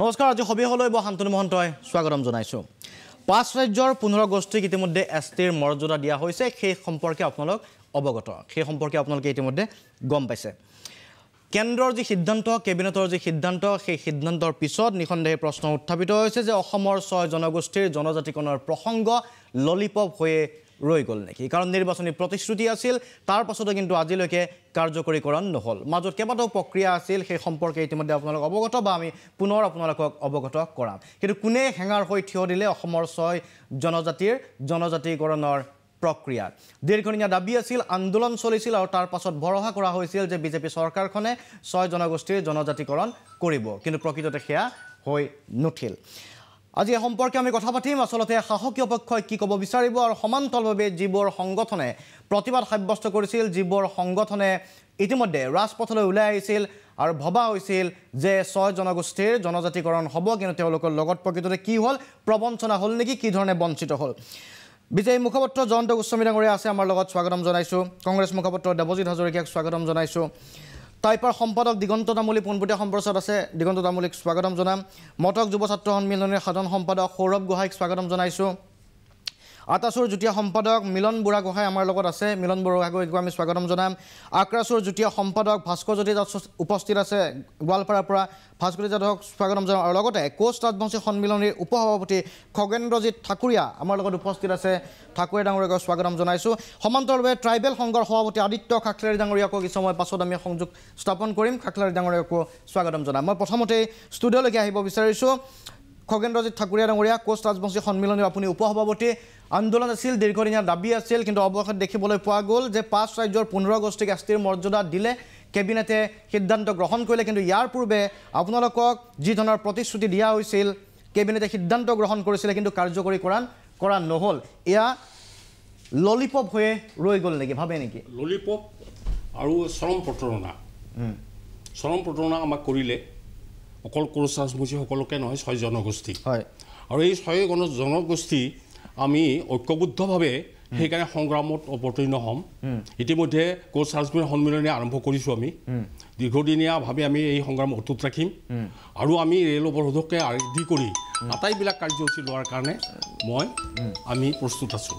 নমস্কাৰ আজি সবিশেষলৈ মই শান্তনু মহন্তই স্বাগতম জনাইছোঁ পাঁচ ৰাজ্যৰ পোন্ধৰ গোষ্ঠীক ইতিমধ্যে এছ টিৰ মৰ্যাদা দিয়া হৈছে সেই সম্পৰ্কে আপোনালোক অৱগত সেই সম্পৰ্কে আপোনালোকে ইতিমধ্যে গম পাইছে কেন্দ্ৰৰ যি সিদ্ধান্ত কেবিনেটৰ যি সিদ্ধান্ত সেই সিদ্ধান্তৰ পিছত নিঃসন্দেহে প্ৰশ্ন উত্থাপিত হৈছে যে অসমৰ ছয় জনগোষ্ঠীৰ জনজাতিকৰণৰ প্ৰসংগ ললিপপ হৈয়ে ৰৈ গ'ল নেকি কাৰণ নিৰ্বাচনী প্ৰতিশ্ৰুতি আছিল তাৰ পাছতো কিন্তু আজিলৈকে কাৰ্যকৰীকৰণ নহ'ল মাজত কেইবাটাও প্ৰক্ৰিয়া আছিল সেই সম্পৰ্কে ইতিমধ্যে আপোনালোক অৱগত বা আমি পুনৰ আপোনালোকক অৱগত কৰাম কিন্তু কোনে হেঙাৰ হৈ থিয় দিলে অসমৰ ছয় জনজাতিৰ জনজাতিকৰণৰ প্ৰক্ৰিয়া দীৰ্ঘদিনীয়া দাবী আছিল আন্দোলন চলিছিল আৰু তাৰ পাছত ভৰসা কৰা হৈছিল যে বিজেপি চৰকাৰখনে ছয় জনগোষ্ঠীৰ জনজাতিকৰণ কৰিব কিন্তু প্ৰকৃততে সেয়া হৈ নুঠিল আজি এই সম্পৰ্কে আমি কথা পাতিম আচলতে শাসকীয় পক্ষই কি ক'ব বিচাৰিব আৰু সমান্তৰালভাৱে যিবোৰ সংগঠনে প্ৰতিবাদ সাব্যস্ত কৰিছিল যিবোৰ সংগঠনে ইতিমধ্যে ৰাজপথলৈ ওলাই আহিছিল আৰু ভবা হৈছিল যে ছয় জনগোষ্ঠীৰ জনজাতিকৰণ হ'ব কিন্তু তেওঁলোকৰ লগত প্ৰকৃততে কি হ'ল প্ৰবঞ্চনা হ'ল নেকি কি ধৰণে বঞ্চিত হ'ল বিজেপি মুখপাত্ৰ জয়ন্ত গোস্বামী ডাঙৰীয়া আছে আমাৰ লগত স্বাগতম জনাইছোঁ কংগ্ৰেছ মুখপাত্ৰ দেৱজিৎ হাজৰিকাক স্বাগতম জনাইছোঁ টাইপৰ সম্পাদক দিগন্ত তামুলী পোনপটীয়া সম্প্ৰচাৰ আছে দিগন্ত তামুলীক স্বাগতম জনাম মটক যুৱ ছাত্ৰ সন্মিলনীৰ সাধাৰণ সম্পাদক সৌৰভ গোহাঁইক স্বাগতম জনাইছোঁ আটাচুৰ যুটীয়া সম্পাদক মিলন বুঢ়াগোহাঁই আমাৰ লগত আছে মিলন বুঢ়াগোহাঁইকো আমি স্বাগতম জনাম আক্ৰাচুৰ যুটীয়া সম্পাদক ভাস্কৰজ্যোতি জ্যোতি যাদৱ উপস্থিত আছে গোৱালপাৰাৰ পৰা ভাস্কৰজ্যোতি যাদৱক স্বাগতম জনাওঁ আৰু লগতে কোচ ৰাজবংশী সন্মিলনীৰ উপসভাপতি খগেন্দ্ৰজিৎ ঠাকুৰীয়া আমাৰ লগত উপস্থিত আছে ঠাকুৰীয়া ডাঙৰীয়াকো স্বাগতম জনাইছোঁ সমান্তৰভাৱে ট্ৰাইবেল সংঘৰ সভাপতি আদিত্য খাখলাৰী ডাঙৰীয়াকো কিছু সময় পাছত আমি সংযোগ স্থাপন কৰিম খাখলাৰী ডাঙৰীয়াকো স্বাগতম জনাম মই প্ৰথমতেই ষ্টুডিঅ'লৈকে আহিব বিচাৰিছোঁ খগেন্দ্ৰজিৎ ঠাকুৰীয়া ডাঙৰীয়া কোচ ৰাজবংশী সন্মিলনৰ আপুনি উপসভাপতি আন্দোলন আছিল দীৰ্ঘদিনীয়া দাবী আছিল কিন্তু অৱশেষত দেখিবলৈ পোৱা গ'ল যে পাঁচ ৰাজ্যৰ পোন্ধৰ গোষ্ঠীক এছ মৰ্যাদা দিলে কেবিনেটে সিদ্ধান্ত গ্ৰহণ কৰিলে কিন্তু ইয়াৰ পূৰ্বে আপোনালোকক যি ধৰণৰ প্ৰতিশ্ৰুতি দিয়া হৈছিল কেবিনেটে সিদ্ধান্ত গ্ৰহণ কৰিছিলে কিন্তু কাৰ্যকৰী কৰা কৰা নহ'ল এয়া ললিপপ হৈয়ে ৰৈ গ'ল নেকি ভাবে নেকি ললিপপ আৰু চৰম প্ৰতাৰণা চৰম প্ৰতাৰণা আমাক কৰিলে অকল কোচ ৰাজবংশী সকলোকে নহয় ছয় জনগোষ্ঠী হয় আৰু এই ছয় গণ জনগোষ্ঠী আমি ঐক্যবদ্ধভাৱে সেইকাৰণে সংগ্ৰামত অৱতীৰ্ণ হ'ম ইতিমধ্যে কোচ ৰাজবংশী সন্মিলনী আৰম্ভ কৰিছোঁ আমি দীৰ্ঘদিনীয়াভাৱে আমি এই সংগ্ৰাম অটুত ৰাখিম আৰু আমি ৰেল অৱৰোধকে আদি কৰি আটাইবিলাক কাৰ্যসূচী লোৱাৰ কাৰণে মই আমি প্ৰস্তুত আছোঁ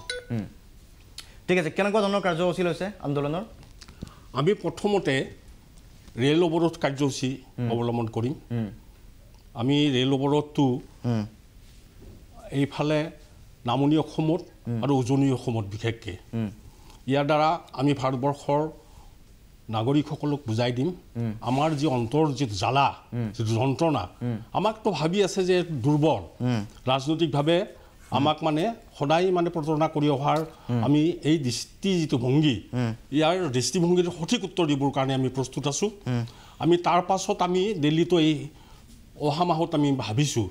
ঠিক আছে কেনেকুৱা ধৰণৰ কাৰ্যসূচী লৈছে আন্দোলনৰ আমি প্ৰথমতে ৰেল অৱৰোধ কাৰ্যসূচী অৱলম্বন কৰিম আমি ৰেল অৱৰোধটো এইফালে নামনি অসমত আৰু উজনি অসমত বিশেষকৈ ইয়াৰ দ্বাৰা আমি ভাৰতবৰ্ষৰ নাগৰিকসকলক বুজাই দিম আমাৰ যি অন্তৰ যি জ্বালা যিটো যন্ত্ৰণা আমাকতো ভাবি আছে যে দুৰ্বল ৰাজনৈতিকভাৱে আমাক মানে সদায় মানে প্ৰতাৰণা কৰি অহাৰ আমি এই দৃষ্টি যিটো ভংগী ইয়াৰ দৃষ্টিভংগীটো সঠিক উত্তৰ দিবৰ কাৰণে আমি প্ৰস্তুত আছোঁ আমি তাৰ পাছত আমি দিল্লীতো এই অহা মাহত আমি ভাবিছোঁ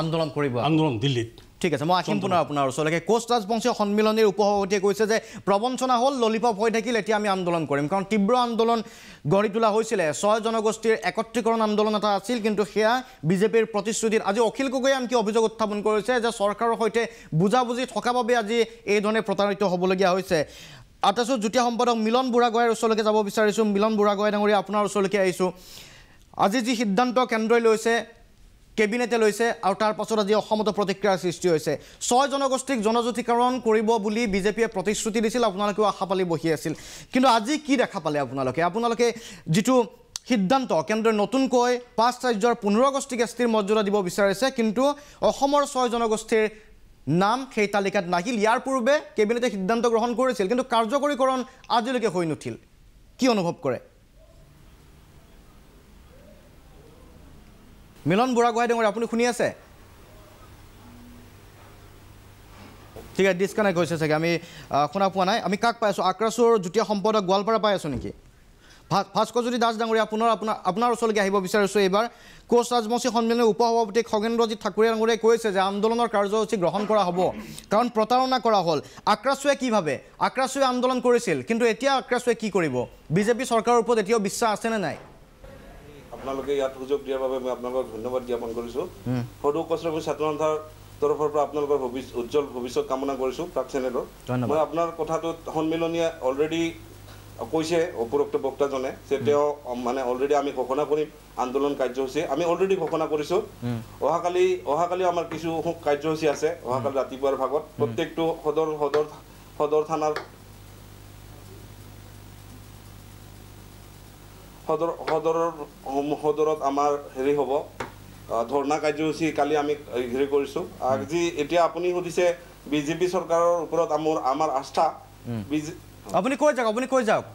আন্দোলন কৰিব আন্দোলন দিল্লীত ঠিক আছে মই আহিম পুনৰ আপোনাৰ ওচৰলৈকে কোচ ৰাজবংশী সন্মিলনীৰ উপসভাপতিয়ে কৈছে যে প্ৰবঞ্চনা হ'ল ললিপপ হৈ থাকিল এতিয়া আমি আন্দোলন কৰিম কাৰণ তীব্ৰ আন্দোলন গঢ়ি তোলা হৈছিলে ছয় জনগোষ্ঠীৰ একত্ৰীকৰণ আন্দোলন এটা আছিল কিন্তু সেয়া বিজেপিৰ প্ৰতিশ্ৰুতিত আজি অখিল গগৈয়ে আনকি অভিযোগ উত্থাপন কৰিছে যে চৰকাৰৰ সৈতে বুজাবুজি থকা বাবে আজি এই ধৰণে প্ৰতাৰিত হ'বলগীয়া হৈছে আটাইছোঁ যুটীয়া সম্পাদক মিলন বুঢ়াগোঁহাইৰ ওচৰলৈকে যাব বিচাৰিছোঁ মিলন বুঢ়াগোঁহাই ডাঙৰীয়া আপোনাৰ ওচৰলৈকে আহিছোঁ আজি যি সিদ্ধান্ত কেন্দ্ৰই লৈছে কেবিনেটে লৈছে আৰু তাৰ পাছত আজি অসমতো প্ৰতিক্ৰিয়াৰ সৃষ্টি হৈছে ছয় জনগোষ্ঠীক জনজাতিকৰণ কৰিব বুলি বিজেপিয়ে প্ৰতিশ্ৰুতি দিছিল আপোনালোকেও আশা পালি বহি আছিল কিন্তু আজি কি দেখা পালে আপোনালোকে আপোনালোকে যিটো সিদ্ধান্ত কেন্দ্ৰই নতুনকৈ পাঁচ ৰাজ্যৰ পোন্ধৰ গোষ্ঠীক এছ টিৰ মৰ্যাদা দিব বিচাৰিছে কিন্তু অসমৰ ছয় জনগোষ্ঠীৰ নাম সেই তালিকাত নাহিল ইয়াৰ পূৰ্বে কেবিনেটে সিদ্ধান্ত গ্ৰহণ কৰিছিল কিন্তু কাৰ্যকৰীকৰণ আজিলৈকে হৈ নুঠিল কি অনুভৱ কৰে মিলন বুঢ়াগোহাঁই ডঙৰী আপুনি শুনি আছে ঠিক আছে ডিছকানেক্ট হৈছে চাগে আমি শুনা পোৱা নাই আমি কাক পাই আছোঁ আক্ৰাছুৰ যুটীয়া সম্পাদক গোৱালপাৰা পাই আছোঁ নেকি ভা ভাস্কৰজ্যোতি দাস ডাঙৰীয়া আপোনাৰ আপোনাৰ আপোনাৰ ওচৰলৈকে আহিব বিচাৰিছোঁ এইবাৰ কোচ ৰাজবংশী সন্মিলনী উপ সভাপতি খগেন্দ্ৰজিৎ ঠাকুৰীয়া ডাঙৰীয়াই কৈছে যে আন্দোলনৰ কাৰ্যসূচী গ্ৰহণ কৰা হ'ব কাৰণ প্ৰতাৰণা কৰা হ'ল আক্ৰাছুৱে ভাবে আক্ৰাছুৱে আন্দোলন কৰিছিল কিন্তু এতিয়া আক্ৰাছুৱে কি কৰিব বিজেপি চৰকাৰৰ ওপৰত এতিয়াও বিশ্বাস আছেনে নাই আপোনালোকে ইয়াত সুযোগ দিয়াৰ বাবে মই আপোনালোকক ধন্যবাদ জ্ঞাপন কৰিছোঁ সৰু কছৰমী ছাত্ৰসন্থাৰ তৰফৰ পৰা আপোনালোকৰ উজ্জ্বল ভৱিষ্যত কামনা কৰিছোঁ প্ৰাক চেনেলৰ মই আপোনাৰ কথাটোত সন্মিলনীয়ে অলৰেডি কৈছে উপৰোক্ত বক্তাজনে যে তেওঁ মানে অলৰেডি আমি ঘোষণা কৰিম আন্দোলন কাৰ্যসূচী আমি অলৰেডি ঘোষণা কৰিছোঁ অহাকালি অহাকালিও আমাৰ কিছু কাৰ্যসূচী আছে অহাকালি ৰাতিপুৱাৰ ভাগত প্ৰত্যেকটো সদৰ সদৰ সদৰ থানাৰ সদৰ সদৰত আমাৰ হেৰি হ'ব ধৰ্ণা কাৰ্যসূচী কালি আমি হেৰি কৰিছোঁ আজি এতিয়া আপুনি সুধিছে বিজেপি চৰকাৰৰ ওপৰত মোৰ আমাৰ আস্থা আপুনি কৈ যাওক আপুনি কৈ যাওক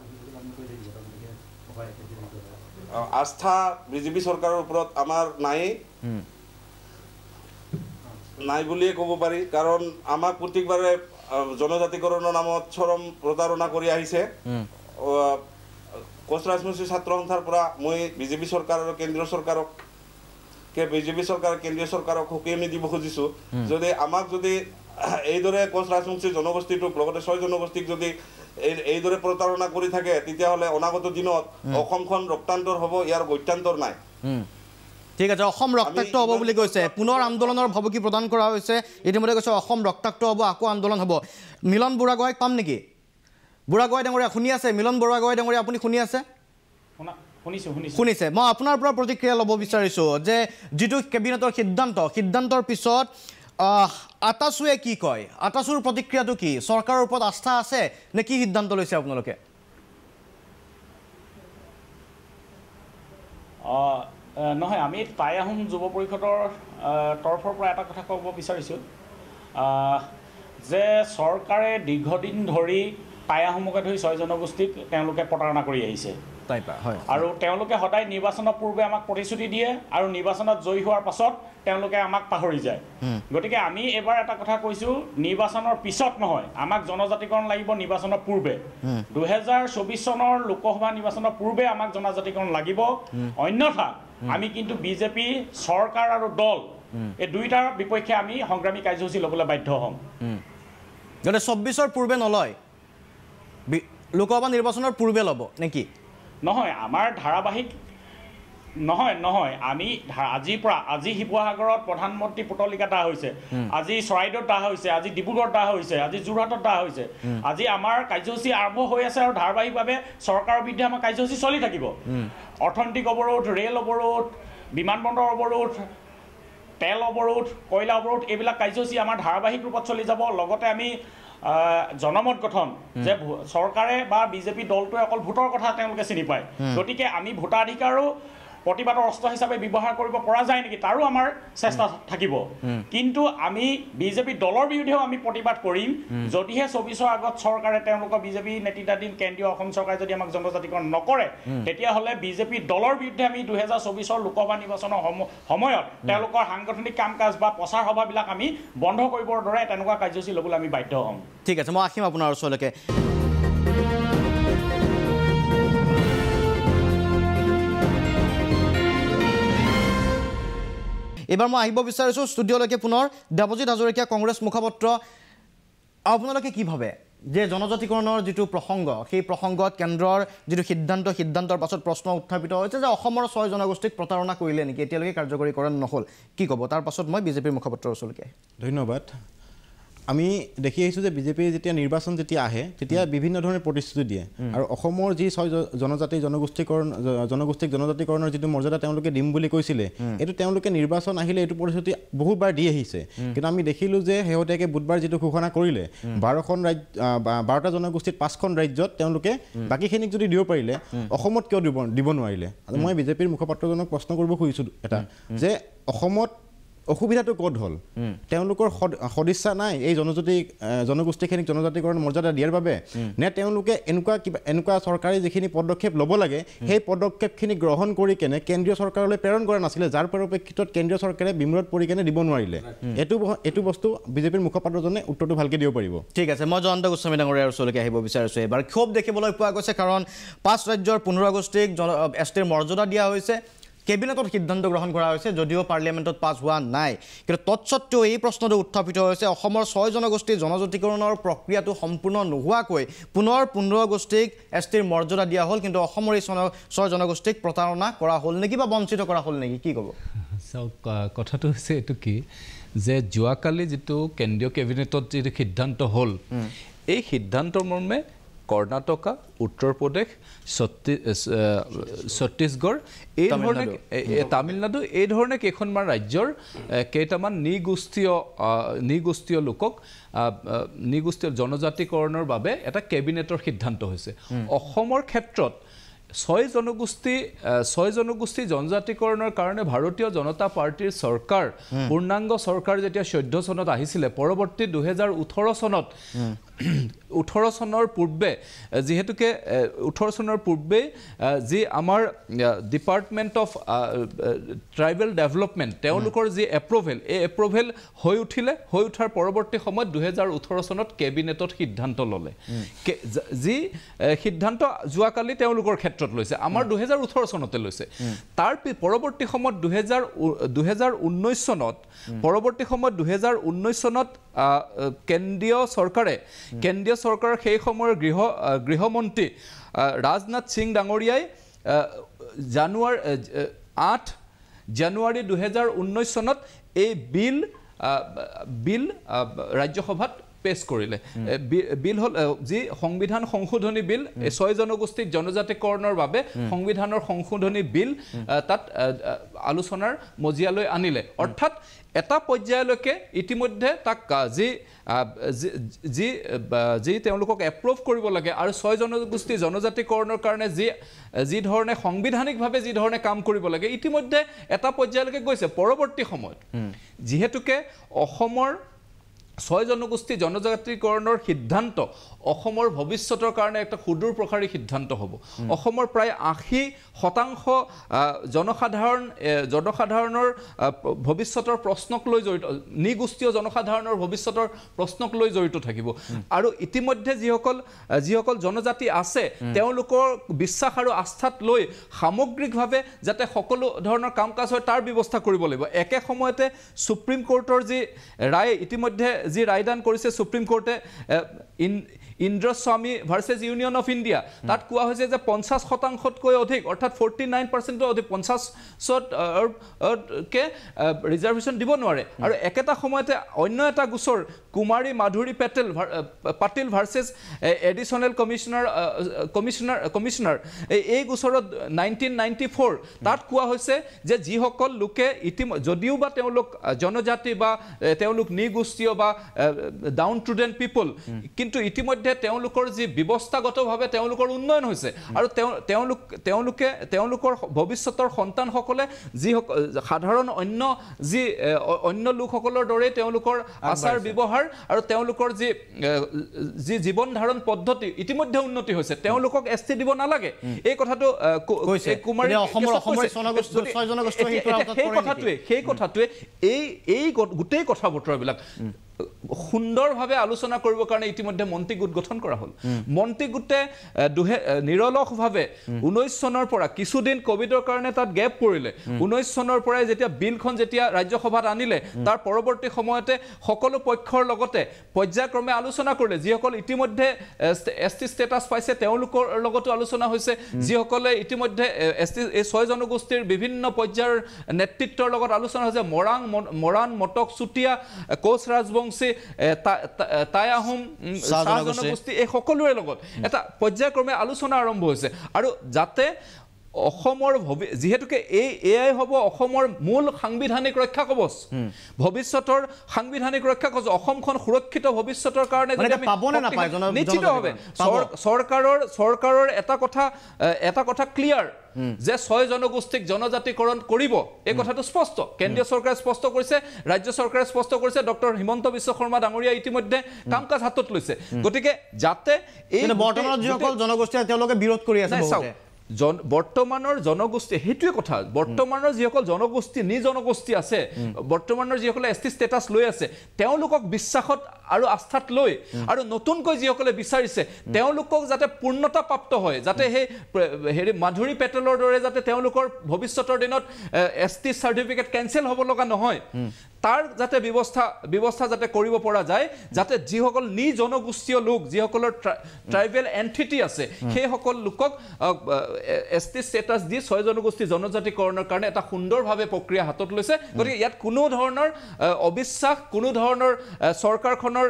আস্থা বিজেপি চৰকাৰৰ ওপৰত আমাৰ নাই নাই বুলিয়ে ক'ব পাৰি কাৰণ আমাক প্ৰত্যেকবাৰে জনজাতিকৰণৰ নামত চৰম প্ৰতাৰণা কৰি আহিছে কষ্ট ৰাজবংশী ছাত্ৰ সন্থাৰ পৰা মই বিজেপি চৰকাৰৰ কেন্দ্ৰীয় চৰকাৰক কে বিজেপি চৰকাৰ কেন্দ্ৰীয় চৰকাৰক সুকি আমি দিব খুজিছোঁ যদি আমাক যদি এইদৰে কোঁচ ৰাজবংশী জনগোষ্ঠীটোক লগতে ছয় জনগোষ্ঠীক যদি এইদৰে প্ৰতাৰণা কৰি থাকে তেতিয়াহ'লে অনাগত দিনত অসমখন ৰক্তান্তৰ হ'ব ইয়াৰ গত্যান্তৰ নাই ঠিক আছে অসম ৰক্তাক্ত হ'ব বুলি কৈছে পুনৰ আন্দোলনৰ ভাবুকি প্ৰদান কৰা হৈছে ইতিমধ্যে কৈছে অসম ৰক্তাক্ত হ'ব আকৌ আন্দোলন হ'ব মিলন বুঢ়াগোহাঁইক পাম নেকি বুঢ়াগোহাঁই ডাঙৰীয়া শুনি আছে মিলন বুঢ়াগোহাঁই ডাঙৰীয়া আপুনি শুনি আছে শুনিছে মই আপোনাৰ পৰা প্ৰতিক্ৰিয়া ল'ব বিচাৰিছোঁ যে যিটো কেবিনেটৰ সিদ্ধান্ত সিদ্ধান্তৰ পিছত আটাচুৱে কি কয় আটাচুৰ প্ৰতিক্ৰিয়াটো কি চৰকাৰৰ ওপৰত আস্থা আছে নে কি সিদ্ধান্ত লৈছে আপোনালোকে নহয় আমি টাই আহোম যুৱ পৰিষদৰ তৰফৰ পৰা এটা কথা ক'ব বিচাৰিছোঁ যে চৰকাৰে দীৰ্ঘদিন ধৰি পায়াসমূহকে ধৰি ছয় জনগোষ্ঠীক তেওঁলোকে প্ৰতাৰণা কৰি আহিছে আৰু তেওঁলোকে সদায় নিৰ্বাচনৰ পূৰ্বে আমাক প্ৰতিশ্ৰুতি দিয়ে আৰু নিৰ্বাচনত জয়ী হোৱাৰ পাছত তেওঁলোকে আমাক পাহৰি যায় গতিকে আমি এইবাৰ এটা কথা কৈছোঁ নিৰ্বাচনৰ পিছত নহয় আমাক জনজাতিকৰণ লাগিব নিৰ্বাচনৰ পূৰ্বে দুহেজাৰ চৌবিছ চনৰ লোকসভা নিৰ্বাচনৰ পূৰ্বে আমাক জনজাতিকৰণ লাগিব অন্যথা আমি কিন্তু বিজেপি চৰকাৰ আৰু দল এই দুয়োটাৰ বিপক্ষে আমি সংগ্ৰামী কাৰ্যসূচী ল'বলৈ বাধ্য হ'ম চৌব্বিছৰ পূৰ্বে নলয় লোকসভা নিৰ্বাচনৰ পূৰ্বে ল'ব নেকি নহয় আমাৰ ধাৰাবাহিক নহয় নহয় আমি আজিৰ পৰা আজি শিৱসাগৰত প্ৰধানমন্ত্ৰী পুতলিকা দাহ হৈছে আজি চৰাইদেউত দাহ হৈছে আজি ডিব্ৰুগড়ত দাহ হৈছে আজি যোৰহাটত দাহ হৈছে আজি আমাৰ কাৰ্যসূচী আৰম্ভ হৈ আছে আৰু ধাৰাবাহিকভাৱে চৰকাৰৰ বিৰুদ্ধে আমাৰ কাৰ্যসূচী চলি থাকিব অৰ্থনৈতিক অৱৰোধ ৰেল অৱৰোধ বিমানবন্দৰ অৱৰোধ তেল অৱৰোধ কয়লা অৱৰোধ এইবিলাক কাৰ্যসূচী আমাৰ ধাৰাবাহিক ৰূপত চলি যাব লগতে আমি জনমত গঠন যে চৰকাৰে বা বিজেপি দলটোৱে অকল ভোটৰ কথা তেওঁলোকে চিনি পায় গতিকে আমি ভোটাধিকাৰো প্ৰতিবাদৰ অস্ত্ৰ হিচাপে ব্যৱহাৰ কৰিব পৰা যায় নেকি তাৰো আমাৰ চেষ্টা থাকিব কিন্তু আমি বিজেপি দলৰ বিৰুদ্ধেও আমি প্ৰতিবাদ কৰিম যদিহে চৌবিছৰ আগত চৰকাৰে তেওঁলোকৰ বিজেপি নেতৃত্বাধীন কেন্দ্ৰীয় অসম চৰকাৰে যদি আমাক জনজাতিকৰণ নকৰে তেতিয়াহ'লে বিজেপি দলৰ বিৰুদ্ধে আমি দুহেজাৰ চৌবিছৰ লোকসভা নিৰ্বাচনৰ সময়ত তেওঁলোকৰ সাংগঠনিক কাম কাজ বা প্ৰচাৰ সভাবিলাক আমি বন্ধ কৰিবৰ দৰে তেনেকুৱা কাৰ্যসূচী ল'বলৈ আমি বাধ্য হ'ম ঠিক আছে মই আহিম আপোনাৰ ওচৰলৈকে এবাৰ মই আহিব বিচাৰিছোঁ ষ্টুডিঅ'লৈকে পুনৰ দেৱজিৎ হাজৰিকা কংগ্ৰেছ মুখপাত্ৰ আপোনালোকে কি ভাবে যে জনজাতিকৰণৰ যিটো প্ৰসংগ সেই প্ৰসংগত কেন্দ্ৰৰ যিটো সিদ্ধান্ত সিদ্ধান্তৰ পাছত প্ৰশ্ন উত্থাপিত হৈছে যে অসমৰ ছয় জনগোষ্ঠীক প্ৰতাৰণা কৰিলে নেকি এতিয়ালৈকে কাৰ্যকৰীকৰণ নহ'ল কি ক'ব তাৰ পাছত মই বিজেপিৰ মুখপাত্ৰৰ ওচৰলৈকে ধন্যবাদ আমি দেখি আহিছোঁ যে বিজেপিয়ে যেতিয়া নিৰ্বাচন যেতিয়া আহে তেতিয়া বিভিন্ন ধৰণে প্ৰতিশ্ৰুতি দিয়ে আৰু অসমৰ যি ছয় জনজাতি জনগোষ্ঠীকৰণ জনগোষ্ঠীক জনজাতিকৰণৰ যিটো মৰ্যাদা তেওঁলোকে দিম বুলি কৈছিলে এইটো তেওঁলোকে নিৰ্বাচন আহিলে এইটো প্ৰতিশ্ৰুতি বহুবাৰ দি আহিছে কিন্তু আমি দেখিলোঁ যে শেহতীয়াকৈ বুধবাৰ যিটো ঘোষণা কৰিলে বাৰখন ৰাজ্য বাৰটা জনগোষ্ঠীত পাঁচখন ৰাজ্যত তেওঁলোকে বাকীখিনিক যদি দিব পাৰিলে অসমত কিয় দিব দিব নোৱাৰিলে মই বিজেপিৰ মুখপাত্ৰজনক প্ৰশ্ন কৰিব খুজিছোঁ এটা যে অসমত অসুবিধাটো ক'ত হ'ল তেওঁলোকৰ সদিচ্ছা নাই এই জনজাতি জনগোষ্ঠীখিনিক জনজাতিকৰণ মৰ্যাদা দিয়াৰ বাবে নে তেওঁলোকে এনেকুৱা কিবা এনেকুৱা চৰকাৰে যিখিনি পদক্ষেপ ল'ব লাগে সেই পদক্ষেপখিনি গ্ৰহণ কৰি কেনে কেন্দ্ৰীয় চৰকাৰলৈ প্ৰেৰণ কৰা নাছিলে যাৰ পৰিপ্ৰেক্ষিতত কেন্দ্ৰীয় চৰকাৰে বিমূৰত পৰি কেনে দিব নোৱাৰিলে এইটো এইটো বস্তু বিজেপিৰ মুখপাত্ৰজনে উত্তৰটো ভালকৈ দিব পাৰিব ঠিক আছে মই জয়ন্ত গোস্বামী ডাঙৰীয়াৰ ওচৰলৈকে আহিব বিচাৰিছোঁ এইবাৰ ক্ষোভ দেখিবলৈ পোৱা গৈছে কাৰণ পাঁচ ৰাজ্যৰ পোন্ধৰ গোষ্ঠীক এছ টিৰ মৰ্যাদা দিয়া হৈছে কেবিনেটত সিদ্ধান্ত গ্ৰহণ কৰা হৈছে যদিও পাৰ্লিয়ামেণ্টত পাছ হোৱা নাই কিন্তু তৎসত্বেও এই প্ৰশ্নটো উত্থাপিত হৈছে অসমৰ ছয় জনগোষ্ঠীৰ জনজাতিকৰণৰ প্ৰক্ৰিয়াটো সম্পূৰ্ণ নোহোৱাকৈ পুনৰ পোন্ধৰ গোষ্ঠীক এছ টিৰ মৰ্যাদা দিয়া হ'ল কিন্তু অসমৰ এই ছয় জনগোষ্ঠীক প্ৰতাৰণা কৰা হ'ল নেকি বা বঞ্চিত কৰা হ'ল নেকি কি ক'ব চাওক কথাটো হৈছে এইটো কি যে যোৱাকালি যিটো কেন্দ্ৰীয় কেবিনেটত যিটো সিদ্ধান্ত হ'ল এই সিদ্ধান্ত মৰ্মে কৰ্ণাটকা উত্তৰ প্ৰদেশ ছত্তীশগড় এই ধৰণে তামিলনাডু এই ধৰণে কেইখনমান ৰাজ্যৰ কেইটামান নিগোষ্ঠীয় নিগোষ্ঠীয় লোকক নিগোষ্ঠীয় জনজাতিকৰণৰ বাবে এটা কেবিনেটৰ সিদ্ধান্ত হৈছে অসমৰ ক্ষেত্ৰত ছয় জনগোষ্ঠী ছয় জনগোষ্ঠী জনজাতিকৰণৰ কাৰণে ভাৰতীয় জনতা পাৰ্টীৰ চৰকাৰ পূৰ্ণাংগ চৰকাৰ যেতিয়া চৈধ্য চনত আহিছিলে পৰৱৰ্তী দুহেজাৰ ওঠৰ চনত ওঠৰ চনৰ পূৰ্বে যিহেতুকে ওঠৰ চনৰ পূৰ্বেই যি আমাৰ ডিপাৰ্টমেণ্ট অফ ট্ৰাইবেল ডেভেলপমেণ্ট তেওঁলোকৰ যি এপ্ৰ'ভেল এই এপ্ৰ'ভেল হৈ উঠিলে হৈ উঠাৰ পৰৱৰ্তী সময়ত দুহেজাৰ ওঠৰ চনত কেবিনেটত সিদ্ধান্ত ল'লে যি সিদ্ধান্ত যোৱাকালি তেওঁলোকৰ ক্ষেত্ৰত লৈছে আমাৰ দুহেজাৰ ওঠৰ চনতে লৈছে তাৰ পৰৱৰ্তী সময়ত দুহেজাৰ দুহেজাৰ ঊনৈছ চনত পৰৱৰ্তী সময়ত দুহেজাৰ ঊনৈছ চনত কেন্দ্ৰীয় চৰকাৰে কেন্দ্ৰীয় চৰকাৰৰ সেই সময়ৰ গৃহ গৃহমন্ত্ৰী ৰাজনাথ সিং ডাঙৰীয়াই জানুৱাৰী আঠ জানুৱাৰী দুহেজাৰ ঊনৈছ চনত এই বিল বিল ৰাজ্যসভাত পেচ কৰিলে বিল হ'ল যি সংবিধান সংশোধনী বিল ছয় জনগোষ্ঠীক জনজাতিকৰণৰ বাবে সংবিধানৰ সংশোধনী বিল তাত আলোচনাৰ মজিয়ালৈ আনিলে অৰ্থাৎ এটা পৰ্যায়লৈকে ইতিমধ্যে তাক যি যি যি তেওঁলোকক এপ্ৰুভ কৰিব লাগে আৰু ছয় জনগোষ্ঠী জনজাতিকৰণৰ কাৰণে যি যিধৰণে সাংবিধানিকভাৱে যিধৰণে কাম কৰিব লাগে ইতিমধ্যে এটা পৰ্যায়লৈকে গৈছে পৰৱৰ্তী সময়ত যিহেতুকে অসমৰ ছয় জনগোষ্ঠী জনজাতিকৰণৰ সিদ্ধান্ত অসমৰ ভৱিষ্যতৰ কাৰণে এটা সুদূৰ প্ৰসাৰী সিদ্ধান্ত হ'ব অসমৰ প্ৰায় আশী শতাংশ জনসাধাৰণ জনসাধাৰণৰ ভৱিষ্যতৰ প্ৰশ্নক লৈ জড়িত নিগোষ্ঠীয় জনসাধাৰণৰ ভৱিষ্যতৰ প্ৰশ্নক লৈ জড়িত থাকিব আৰু ইতিমধ্যে যিসকল যিসকল জনজাতি আছে তেওঁলোকৰ বিশ্বাস আৰু আস্থাত লৈ সামগ্ৰিকভাৱে যাতে সকলো ধৰণৰ কাম কাজ হয় তাৰ ব্যৱস্থা কৰিব লাগিব একে সময়তে সুপ্ৰিম কোৰ্টৰ যি ৰায় ইতিমধ্যে যি ৰায়দান কৰিছে supreme কোৰ্টে in ইন্দ্ৰস্বামী versus union of India তাত কোৱা হৈছে যে পঞ্চাছ শতাংশতকৈ অধিক অৰ্থাৎ ফৰ্টি নাইন পাৰ্চেণ্টতকৈ অধিক পঞ্চাছতকৈ ৰিজাৰ্ভেশ্যন দিব নোৱাৰে আৰু একেটা সময়তে অন্য এটা গোচৰ Kumari Madhuri Patel Patil versus additional commissioner commissioner commissioner এই গোচৰত নাইনটিন নাইণ্টি ফ'ৰ তাত কোৱা হৈছে যে যিসকল লোকে ইতিমধ্যে যদিও বা তেওঁলোক জনজাতি বা তেওঁলোক নিগোষ্ঠীয় বা ডাউন টুডেণ্ট পিপল কিন্তু ইতিমধ্যে ইতিমধ্যে তেওঁলোকৰ যি ব্যৱস্থাগতভাৱে তেওঁলোকৰ উন্নয়ন হৈছে আৰু তেওঁলোক তেওঁলোকে তেওঁলোকৰ ভৱিষ্যতৰ সন্তানসকলে যিসকল সাধাৰণ অন্য যি অন্য লোকসকলৰ দৰেই তেওঁলোকৰ আচাৰ ব্যৱহাৰ আৰু তেওঁলোকৰ যি যি জীৱন ধাৰণ পদ্ধতি ইতিমধ্যে উন্নতি হৈছে তেওঁলোকক এছ টি দিব নালাগে এই কথাটো সেই কথাটোৱে এই এই গোটেই কথা বতৰাবিলাক সুন্দৰভাৱে আলোচনা কৰিবৰ কাৰণে ইতিমধ্যে মন্ত্ৰী গোট গঠন কৰা হ'ল মন্ত্ৰী গোটে দুহে নিৰলসভাৱে ঊনৈছ চনৰ পৰা কিছুদিন কভিডৰ কাৰণে তাত গেপ পৰিলে ঊনৈছ চনৰ পৰাই যেতিয়া বিলখন যেতিয়া ৰাজ্যসভাত আনিলে তাৰ পৰৱৰ্তী সময়তে সকলো পক্ষৰ লগতে পৰ্যায়ক্ৰমে আলোচনা কৰিলে যিসকল ইতিমধ্যে এছ টি ষ্টেটাছ পাইছে তেওঁলোকৰ লগতো আলোচনা হৈছে যিসকলে ইতিমধ্যে এছ টি এই ছয় জনগোষ্ঠীৰ বিভিন্ন পৰ্যায়ৰ নেতৃত্বৰ লগত আলোচনা হৈছে মৰাং মৰাণ মটক চুতীয়া কোচ ৰাজবংশ ৰাজবংশী টাই আহোম জনগোষ্ঠী এই সকলোৰে লগত এটা পৰ্যায়ক্ৰমে আলোচনা আৰম্ভ হৈছে আৰু যাতে অসমৰ ভৱি যিহেতুকে এই এয়াই হ'ব অসমৰ মূল সাংবিধানিক ৰক্ষা কবচ ভৱিষ্যতৰ সাংবিধানিক ৰক্ষা কবচ অসমখন সুৰক্ষিত ভৱিষ্যতৰ কাৰণে নিশ্চিতভাৱে চৰকাৰৰ চৰকাৰৰ এটা কথা এটা কথা ক্লিয়াৰ যে ছয় জনগোষ্ঠীক জনজাতিকৰণ কৰিব এই কথাটো স্পষ্ট কেন্দ্ৰীয় চৰকাৰে স্পষ্ট কৰিছে ৰাজ্য চৰকাৰে স্পষ্ট কৰিছে ডক্টৰ হিমন্ত বিশ্ব শৰ্মা ডাঙৰীয়া ইতিমধ্যে কাম কাজ হাতত লৈছে গতিকে যাতে এই বৰ্তমান জনগোষ্ঠীয়ে তেওঁলোকে বিৰোধ কৰি আছে জন বৰ্তমানৰ জনগোষ্ঠী সেইটোৱে কথা বৰ্তমানৰ যিসকল জনগোষ্ঠী নি জনগোষ্ঠী আছে বৰ্তমানৰ যিসকলে এছ টি ষ্টেটাছ লৈ আছে তেওঁলোকক বিশ্বাসত আৰু আস্থাত লৈ আৰু নতুনকৈ যিসকলে বিচাৰিছে তেওঁলোকক যাতে পূৰ্ণতা প্ৰাপ্ত হয় যাতে সেই হেৰি মাধুৰী পেটেলৰ দৰে যাতে তেওঁলোকৰ ভৱিষ্যতৰ দিনত এছ টি চাৰ্টিফিকেট কেঞ্চেল হ'ব লগা নহয় তাৰ যাতে ব্যৱস্থা ব্যৱস্থা যাতে কৰিব পৰা যায় যাতে যিসকল নি জনগোষ্ঠীয় লোক যিসকলৰ ট্ৰাইবেল এণ্টিটি আছে সেইসকল লোকক এছ টি ষ্টেটাছ দি ছয় জনগোষ্ঠী জনজাতিকৰণৰ কাৰণে এটা সুন্দৰভাৱে প্ৰক্ৰিয়া হাতত লৈছে গতিকে ইয়াত কোনো ধৰণৰ অবিশ্বাস কোনো ধৰণৰ চৰকাৰখনৰ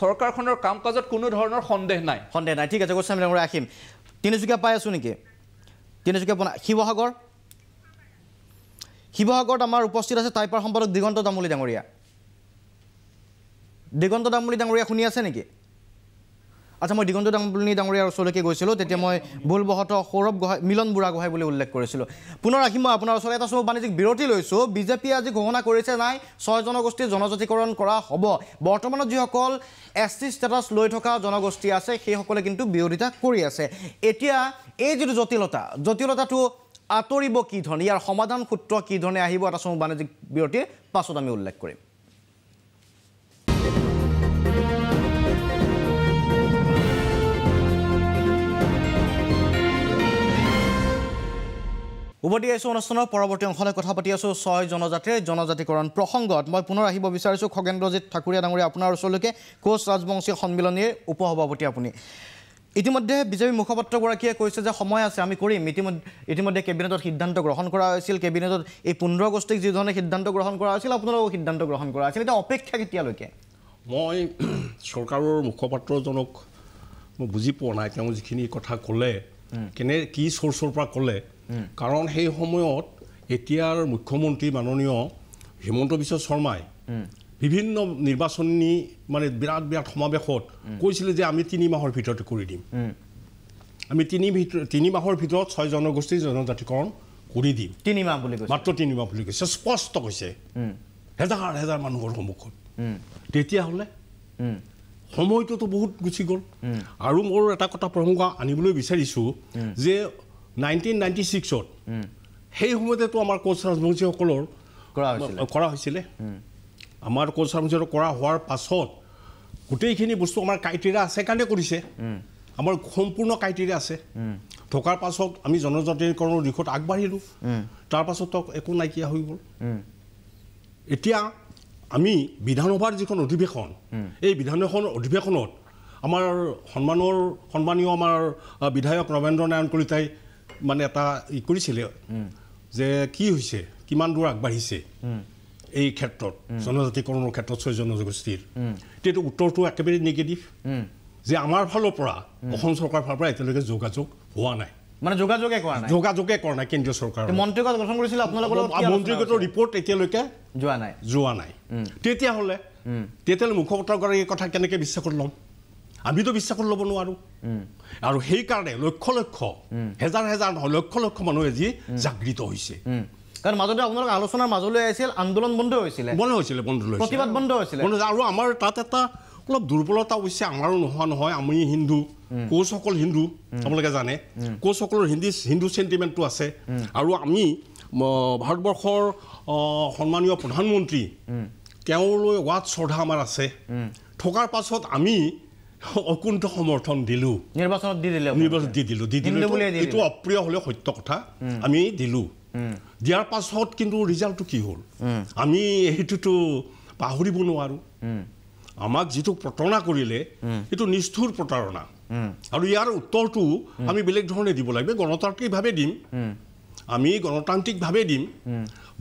চৰকাৰখনৰ কাম কাজত কোনো ধৰণৰ সন্দেহ নাই সন্দেহ নাই ঠিক আছে গোস্বামী ডাঙৰ আহিম তিনিচুকীয়া পাই আছোঁ নেকি তিনিচুকীয়া শিৱসাগৰ শিৱসাগৰত আমাৰ উপস্থিত আছে টাইপাৰ সম্পাদক দিগন্ত দামুলী ডাঙৰীয়া দিগন্ত দামুলী ডাঙৰীয়া শুনি আছে নেকি আচ্ছা মই দিগন্ত দামুলী ডাঙৰীয়াৰ ওচৰলৈকে গৈছিলোঁ তেতিয়া মই ভুলবহত সৌৰভ গোহাঁই মিলন বুঢ়াগোহাঁই বুলি উল্লেখ কৰিছিলোঁ পুনৰ আহি মই আপোনাৰ ওচৰলৈ এটা চব বাণিজ্যিক বিৰতি লৈছোঁ বিজেপিয়ে আজি ঘোষণা কৰিছে নাই ছয় জনগোষ্ঠীৰ জনজাতিকৰণ কৰা হ'ব বৰ্তমানত যিসকল এছ চি ষ্টেটাছ লৈ থকা জনগোষ্ঠী আছে সেইসকলে কিন্তু বিৰোধিতা কৰি আছে এতিয়া এই যিটো জটিলতা জটিলতাটো আঁতৰিব কি ধৰণে ইয়াৰ সমাধান সূত্ৰ কি ধৰণে আহিব এটা চমু বাণিজ্যিক বিৰতিৰ পাছত আমি উল্লেখ কৰিম উভতি আহিছো অনুষ্ঠানৰ পৰৱৰ্তী অংশলৈ কথা পাতি আছো ছয় জনজাতিৰ জনজাতিকৰণ প্ৰসংগত মই পুনৰ আহিব বিচাৰিছোঁ খগেন্দ্ৰজিৎ ঠাকুৰীয়া ডাঙৰীয়া আপোনাৰ ওচৰলৈকে কোচ ৰাজবংশী সন্মিলনীৰ উপসভাপতি আপুনি ইতিমধ্যে বিজেপি মুখপাত্ৰগুলিয়ে কৈছে যে সময় আছে আমি কৰিম ইতিমধ্যে ইতিমধ্যে কেবিনেটত সিদ্ধান্ত গ্ৰহণ কৰা হৈছিল কেবিনেটত এই পনেৰো আগস্টিক যে সিদ্ধান্ত গ্ৰহণ কৰা হৈছিল আপনাৰও সিদ্ধান্ত গ্ৰহণ কৰা হৈছিল এতিয়া অপেক্ষা কেতিয়ালৈকে মই চৰকাৰৰ মুখপাত্ৰজনক মই বুজি পোৱা নাই তেওঁ যিখিনি কথা কলে কেনে কি চ'ৰ্চৰ পৰা কলে কাৰণ সেই সময়ত এতিয়াৰ মুখ্যমন্ত্ৰী মাননীয় হিমন্ত বিশ্ব শৰ্মাই বিভিন্ন নিৰ্বাচনী মানে বিৰাট বিৰাট সমাৱেশত কৈছিলে যে আমি তিনি মাহৰ ভিতৰতে কৰি দিম আমি তিনি ভিতৰত তিনি মাহৰ ভিতৰত ছয় জনগোষ্ঠীৰ জনজাতিকৰণ কৰি দিম তিনিমাহ বুলি কৈছে মাত্ৰ তিনিমাহ বুলি কৈছে স্পষ্ট কৈছে হেজাৰ হেজাৰ মানুহৰ সন্মুখত তেতিয়াহ'লে সময়টোতো বহুত গুচি গ'ল আৰু মোৰ এটা কথা প্ৰসংগ আনিবলৈ বিচাৰিছোঁ যে নাইনটিন নাইণ্টি ছিক্সত সেই সময়তেতো আমাৰ কোচ ৰাজবংশীসকলৰ কৰা হৈছিলে আমাৰ কলচাৰ মঞ্চ কৰা হোৱাৰ পাছত গোটেইখিনি বস্তু আমাৰ ক্ৰাইটেৰিয়া আছে কাৰণে কৰিছে আমাৰ সম্পূৰ্ণ ক্ৰাইটেৰিয়া আছে থকাৰ পাছত আমি জনজাতিকৰণৰ দিশত আগবাঢ়িলোঁ তাৰপাছত একো নাইকিয়া হৈ গ'ল এতিয়া আমি বিধানসভাৰ যিখন অধিৱেশন এই বিধানসভাৰ অধিৱেশনত আমাৰ সন্মানৰ সন্মানীয় আমাৰ বিধায়ক ৰমেন্দ্ৰ নাৰায়ণ কলিতাই মানে এটা ই কৰিছিলে যে কি হৈছে কিমান দূৰ আগবাঢ়িছে এই ক্ষেত্ৰত জনজাতিকৰণৰ ক্ষেত্ৰত ছয়জন জনগোষ্ঠীৰ তেতিয়া উত্তৰটো একেবাৰে নিগেটিভ যে আমাৰ ফালৰ পৰা অসম চৰকাৰৰ ফালৰ পৰা এতিয়ালৈকে যোগাযোগ হোৱা নাই মানে যোগাযোগে কৰা নাই যোগাযোগে কৰা নাই কেন্দ্ৰীয় চৰকাৰ মন্ত্ৰীগত গঠন কৰিছিল আপোনালোকৰ মন্ত্ৰীগত ৰিপৰ্ট এতিয়ালৈকে যোৱা নাই যোৱা নাই তেতিয়াহ'লে তেতিয়ালৈ মুখপাত্ৰগৰাকীৰ কথা কেনেকৈ বিশ্বাসত ল'ম আমিতো বিশ্বাসত ল'ব নোৱাৰোঁ আৰু সেইকাৰণে লক্ষ লক্ষ হেজাৰ হেজাৰ লক্ষ লক্ষ মানুহ আজি জাগৃত হৈছে কারণ মাজতে আপনার আলোচনার মাজলে আছিল আন্দোলন বন্ধ হয়েছিল বন্ধ হয়েছিল বন্ধ হয়েছিল প্রতিবাদ বন্ধ হয়েছিল বন্ধ আর আমার তাত এটা অলপ দুৰ্বলতা অবশ্যই আমাৰো নোহোৱা নহয় আমি হিন্দু কোচ সকল হিন্দু আপোনালোকে জানে কোচ সকল হিন্দি হিন্দু চেণ্টিমেণ্টটো আছে আৰু আমি ভাৰতবৰ্ষৰ সন্মানীয় প্ৰধানমন্ত্ৰী তেওঁলৈ ৱাদ শ্ৰদ্ধা আমাৰ আছে থকাৰ পাছত আমি অকুণ্ঠ সমৰ্থন দিলোঁ নিৰ্বাচনত দি দিলে নিৰ্বাচন দি দিলু দি দিলু এইটা অপ্ৰিয় হলে সত্য কথা আমি দিলোঁ দিয়াৰ পাছত কিন্তু ৰিজাল্টটো কি হ'ল আমি সেইটোতো পাহৰিব নোৱাৰোঁ আমাক যিটো প্ৰতাৰণা কৰিলে সেইটো নিষ্ঠুৰ প্ৰতাৰণা আৰু ইয়াৰ উত্তৰটো আমি বেলেগ ধৰণে দিব লাগিব গণতান্ত্ৰিকভাৱে দিম আমি গণতান্ত্ৰিকভাৱে দিম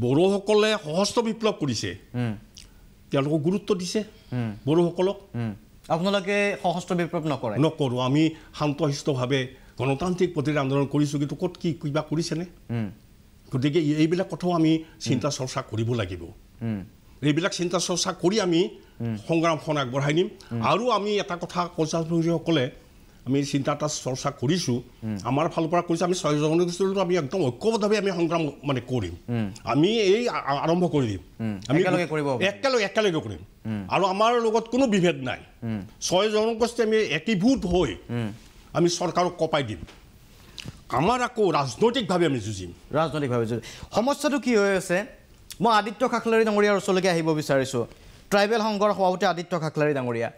বড়োসকলে সহস্ৰ বিপ্লৱ কৰিছে তেওঁলোকক গুৰুত্ব দিছে বড়োসকলক আপোনালোকে সশস্ত্ৰ বিপ্লৱ নকৰে নকৰোঁ আমি শান্তশিষ্টভাৱে গণতান্ত্ৰিক প্ৰতিৰোধ আন্দোলন কৰিছোঁ কিন্তু ক'ত কি কিবা কৰিছেনে গতিকে এইবিলাক কথাও আমি চিন্তা চৰ্চা কৰিব লাগিব এইবিলাক চিন্তা চৰ্চা কৰি আমি সংগ্ৰামখন আগবঢ়াই নিম আৰু আমি এটা কথা পঞ্চায়তসকলে আমি চিন্তা এটা চৰ্চা কৰিছোঁ আমাৰ ফালৰ পৰা কৈছোঁ আমি ছয় জনগোষ্ঠীটো আমি একদম ঐক্যবদ্ধভাৱে আমি সংগ্ৰাম মানে কৰিম আমি এই আৰম্ভ কৰি দিম আমি একেলগে একেলগে কৰিম আৰু আমাৰ লগত কোনো বিভেদ নাই ছয় জনগোষ্ঠী আমি একীভূত হৈ আমি চৰকাৰক কপাই দিম আমাৰ আকৌ ৰাজনৈতিকভাৱে আমি যুঁজিম ৰাজনৈতিকভাৱে যুঁজিম সমস্যাটো কি হৈ আছে মই আদিত্য খাখলাৰী ডাঙৰীয়াৰ ওচৰলৈকে আহিব বিচাৰিছোঁ ট্ৰাইবেল সংঘৰ সভাপতি আদিত্য খাখলাৰী ডাঙৰীয়া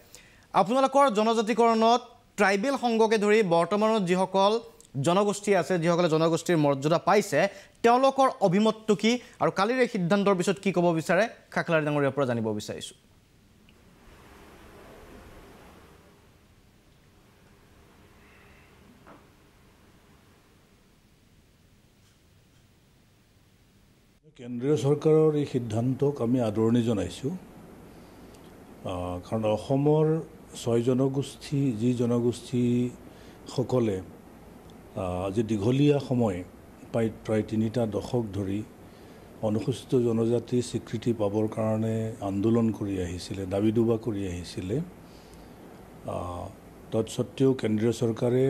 আপোনালোকৰ জনজাতিকৰণত ট্ৰাইবেল সংঘকে ধৰি বৰ্তমানত যিসকল জনগোষ্ঠী আছে যিসকলে জনগোষ্ঠীৰ মৰ্যাদা পাইছে তেওঁলোকৰ অভিমতটো কি আৰু কালিৰ এই সিদ্ধান্তৰ পিছত কি ক'ব বিচাৰে খাখলাৰী ডাঙৰীয়াৰ পৰা জানিব বিচাৰিছোঁ কেন্দ্ৰীয় চৰকাৰৰ এই সিদ্ধান্তক আমি আদৰণি জনাইছোঁ কাৰণ অসমৰ ছয় জনগোষ্ঠী যি জনগোষ্ঠীসকলে আজি দীঘলীয়া সময় প্ৰায় প্ৰায় তিনিটা দশক ধৰি অনুসূচিত জনজাতিৰ স্বীকৃতি পাবৰ কাৰণে আন্দোলন কৰি আহিছিলে দাবী দুবা কৰি আহিছিলে তৎসত্ত্বেও কেন্দ্ৰীয় চৰকাৰে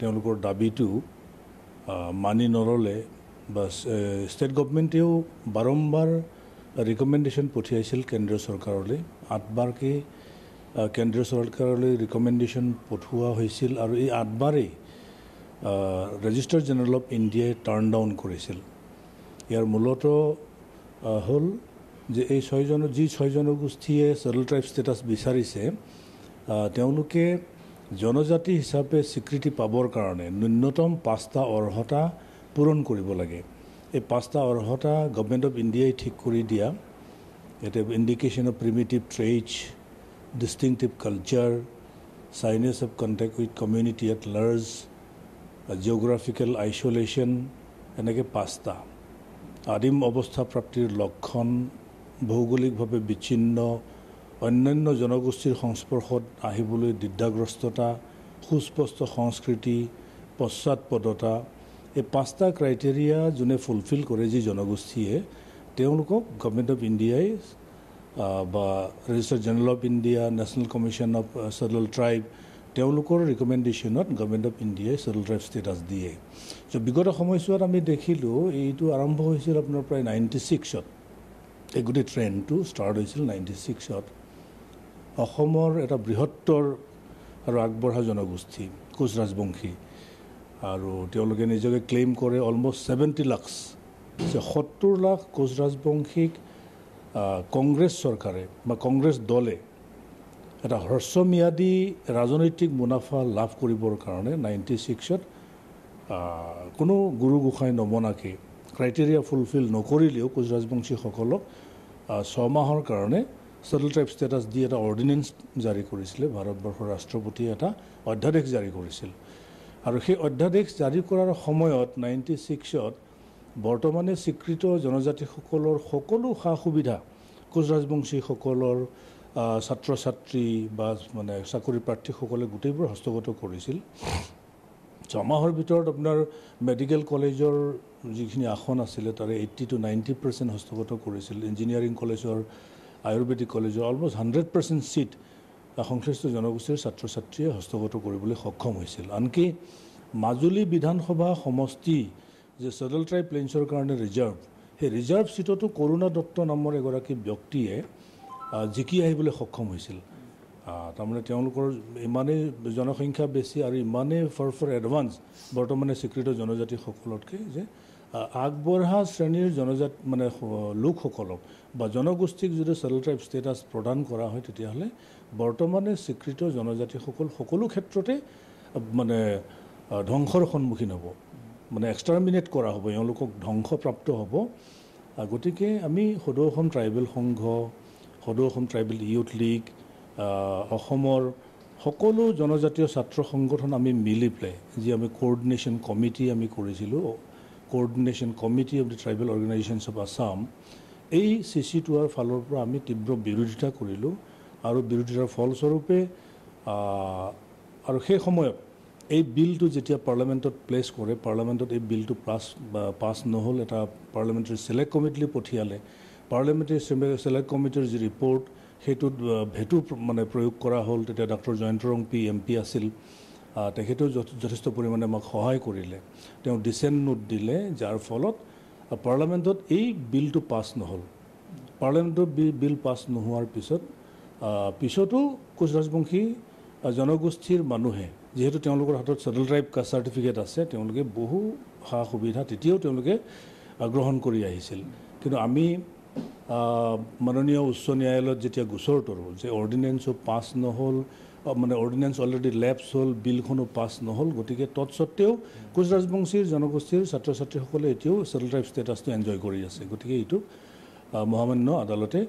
তেওঁলোকৰ দাবীটো মানি নল'লে বাছ ষ্টেট গভমেণ্টেও বাৰম্বাৰ ৰিকমেণ্ডেশ্যন পঠিয়াইছিল কেন্দ্ৰীয় চৰকাৰলৈ আঠবাৰকৈ কেন্দ্ৰীয় চৰকাৰলৈ ৰিকমেণ্ডেশ্যন পঠোৱা হৈছিল আৰু এই আঠবাৰেই ৰেজিষ্টাৰ জেনেৰেল অফ ইণ্ডিয়াই টাৰ্ণ ডাউন কৰিছিল ইয়াৰ মূলত হ'ল যে এই ছয়জন যি ছয় জনগোষ্ঠীয়ে চেডল ট্ৰাইব ষ্টেটাছ বিচাৰিছে তেওঁলোকে জনজাতি হিচাপে স্বীকৃতি পাবৰ কাৰণে ন্যূনতম পাঁচটা অৰ্হতা পূৰণ কৰিব লাগে এই পাঁচটা অৰ্হতা গভমেণ্ট অফ ইণ্ডিয়াই ঠিক কৰি দিয়া এতিয়া indication of primitive traits distinctive culture shyness of contact with community at large geographical isolation এনেকৈ পাঁচটা আদিম অৱস্থা প্ৰাপ্তিৰ লক্ষণ ভৌগোলিকভাৱে বিচ্ছিন্ন অন্যান্য জনগোষ্ঠীৰ সংস্পৰ্শত আহিবলৈ দ্বিধাগ্ৰস্ততা সুস্পষ্ট সংস্কৃতি পশ্চাদপদতা এই পাঁচটা ক্ৰাইটেৰিয়া যোনে ফুলফিল কৰে যি জনগোষ্ঠীয়ে তেওঁলোকক গভমেণ্ট অফ ইণ্ডিয়াই বা registrar general of India national commission of scheduled tribe তেওঁলোকৰ ৰিকমেণ্ডেশ্যনত গভমেণ্ট অফ ইণ্ডিয়াই চেডুল ট্ৰাইব ষ্টেটাছ দিয়ে চ' বিগত সময়ছোৱাত আমি দেখিলোঁ এইটো আৰম্ভ হৈছিল আপোনাৰ প্ৰায় নাইণ্টি ছিক্সত এই গোটেই ট্ৰেণ্ডটো ষ্টাৰ্ট হৈছিল নাইণ্টি ছিক্সত অসমৰ এটা বৃহত্তৰ আৰু আগবঢ়া জনগোষ্ঠী কোচ ৰাজবংশী আৰু তেওঁলোকে নিজকে ক্লেইম কৰে অলমষ্ট ছেভেণ্টি লাখছ যে সত্তৰ লাখ কোচ ৰাজবংশীক কংগ্ৰেছ চৰকাৰে বা কংগ্ৰেছ দলে এটা হ্ৰস্বম্যাদী ৰাজনৈতিক মুনাফা লাভ কৰিবৰ কাৰণে নাইণ্টি ছিক্সত কোনো গুৰু গোসাঁই নমনাকে ক্ৰাইটেৰিয়া ফুলফিল নকৰিলেও কোচ ৰাজবংশীসকলক ছমাহৰ কাৰণে ছেটল ট্ৰাইব ষ্টেটাছ দি এটা অৰ্ডিনেঞ্চ জাৰি কৰিছিলে ভাৰতবৰ্ষৰ ৰাষ্ট্ৰপতিয়ে এটা অধ্যাদেশ জাৰি কৰিছিল আৰু সেই অধ্যাদেশ জাৰি কৰাৰ সময়ত নাইণ্টি ছিক্সত বৰ্তমানে স্বীকৃত জনজাতিসকলৰ সকলো সা সুবিধা কোচ ৰাজবংশীসকলৰ ছাত্ৰ ছাত্ৰী বা মানে চাকৰি প্ৰাৰ্থীসকলে গোটেইবোৰ হস্তগত কৰিছিল ছমাহৰ ভিতৰত আপোনাৰ মেডিকেল কলেজৰ যিখিনি আসন আছিলে তাৰে এইট্টি টু নাইণ্টি পাৰ্চেণ্ট হস্তগত কৰিছিল ইঞ্জিনিয়াৰিং কলেজৰ আয়ুৰ্বেদিক কলেজৰ অলমষ্ট হাণ্ড্ৰেড পাৰ্চেণ্ট ছিট সংশ্লিষ্ট জনগোষ্ঠীৰ ছাত্ৰ ছাত্ৰীয়ে হস্তগত কৰিবলৈ সক্ষম হৈছিল আনকি মাজুলী বিধানসভা সমষ্টি যে চেডল ট্ৰাইব প্লেইনছৰ কাৰণে ৰিজাৰ্ভ সেই ৰিজাৰ্ভ চিটতো কৰুণা দত্ত নামৰ এগৰাকী ব্যক্তিয়ে জিকি আহিবলৈ সক্ষম হৈছিল তাৰমানে তেওঁলোকৰ ইমানেই জনসংখ্যা বেছি আৰু ইমানেই ফৰ ফৰ এডভান্স বৰ্তমানে স্বীকৃত জনজাতিসকলতকৈ যে আগবঢ়া শ্ৰেণীৰ জনজাতি মানে লোকসকলক বা জনগোষ্ঠীক যদি চেডল ট্ৰাইব ষ্টেটাছ প্ৰদান কৰা হয় তেতিয়াহ'লে বৰ্তমানে স্বীকৃত জনজাতিসকল সকলো ক্ষেত্ৰতে মানে ধ্বংসৰ সন্মুখীন হ'ব মানে এক্সটাৰ্মিনেট কৰা হ'ব এওঁলোকক ধ্বংসপ্ৰাপ্ত হ'ব গতিকে আমি সদৌ অসম ট্ৰাইবেল সংঘ সদৌ অসম ট্ৰাইবেল ইউথ লীগ অসমৰ সকলো জনজাতীয় ছাত্ৰ সংগঠন আমি মিলি পেলাই যি আমি কৰ্ডিনেশ্যন কমিটি আমি কৰিছিলোঁ coordination committee of the tribal organisations of Assam এই চি চি টুৱাৰ ফালৰ পৰা আমি তীব্ৰ বিৰোধিতা কৰিলোঁ আৰু বিৰোধিতাৰ ফলস্বৰূপে আৰু সেই সময়ত এই বিলটো যেতিয়া পাৰ্লামেণ্টত প্লেচ কৰে পাৰ্লামেণ্টত এই বিলটো পাছ পাছ নহ'ল এটা পাৰ্লামেণ্টেৰী চিলেক্ট কমিটিলৈ পঠিয়ালে পাৰ্লামেণ্টেৰী চিলেক্ট কমিটিৰ যি ৰিপৰ্ট সেইটোত ভেটু মানে প্ৰয়োগ কৰা হ'ল তেতিয়া ডক্টৰ ৰং পি এম পি আছিল তেখেতেও যথেষ্ট পৰিমাণে আমাক সহায় কৰিলে তেওঁ ডিচেণ্ট নোট দিলে যাৰ ফলত পাৰ্লামেণ্টত এই বিলটো পাছ নহ'ল পাৰ্লিয়ামেণ্টৰ বিল পাছ নোহোৱাৰ পিছত পিছতো কোচ ৰাজবংশী জনগোষ্ঠীৰ মানুহে যিহেতু তেওঁলোকৰ হাতত চেডেল ট্ৰাইব কাষ্ট চাৰ্টিফিকেট আছে তেওঁলোকে বহু সা সুবিধা তেতিয়াও তেওঁলোকে গ্ৰহণ কৰি আহিছিল কিন্তু আমি মাননীয় উচ্চ ন্যায়ালয়ত যেতিয়া গোচৰ তৰোঁ যে অৰ্ডিনেঞ্চো পাছ নহ'ল মানে অৰ্ডিনেঞ্চ অলৰেডি লেপছ হ'ল বিলখনো পাছ নহ'ল গতিকে তৎস্বত্তেও কোচ ৰাজবংশীৰ জনগোষ্ঠীৰ ছাত্ৰ ছাত্ৰীসকলে এতিয়াও চেডেল ট্ৰাইব ষ্টেটাছটো এনজয় কৰি আছে গতিকে এইটো মহামান্য আদালতে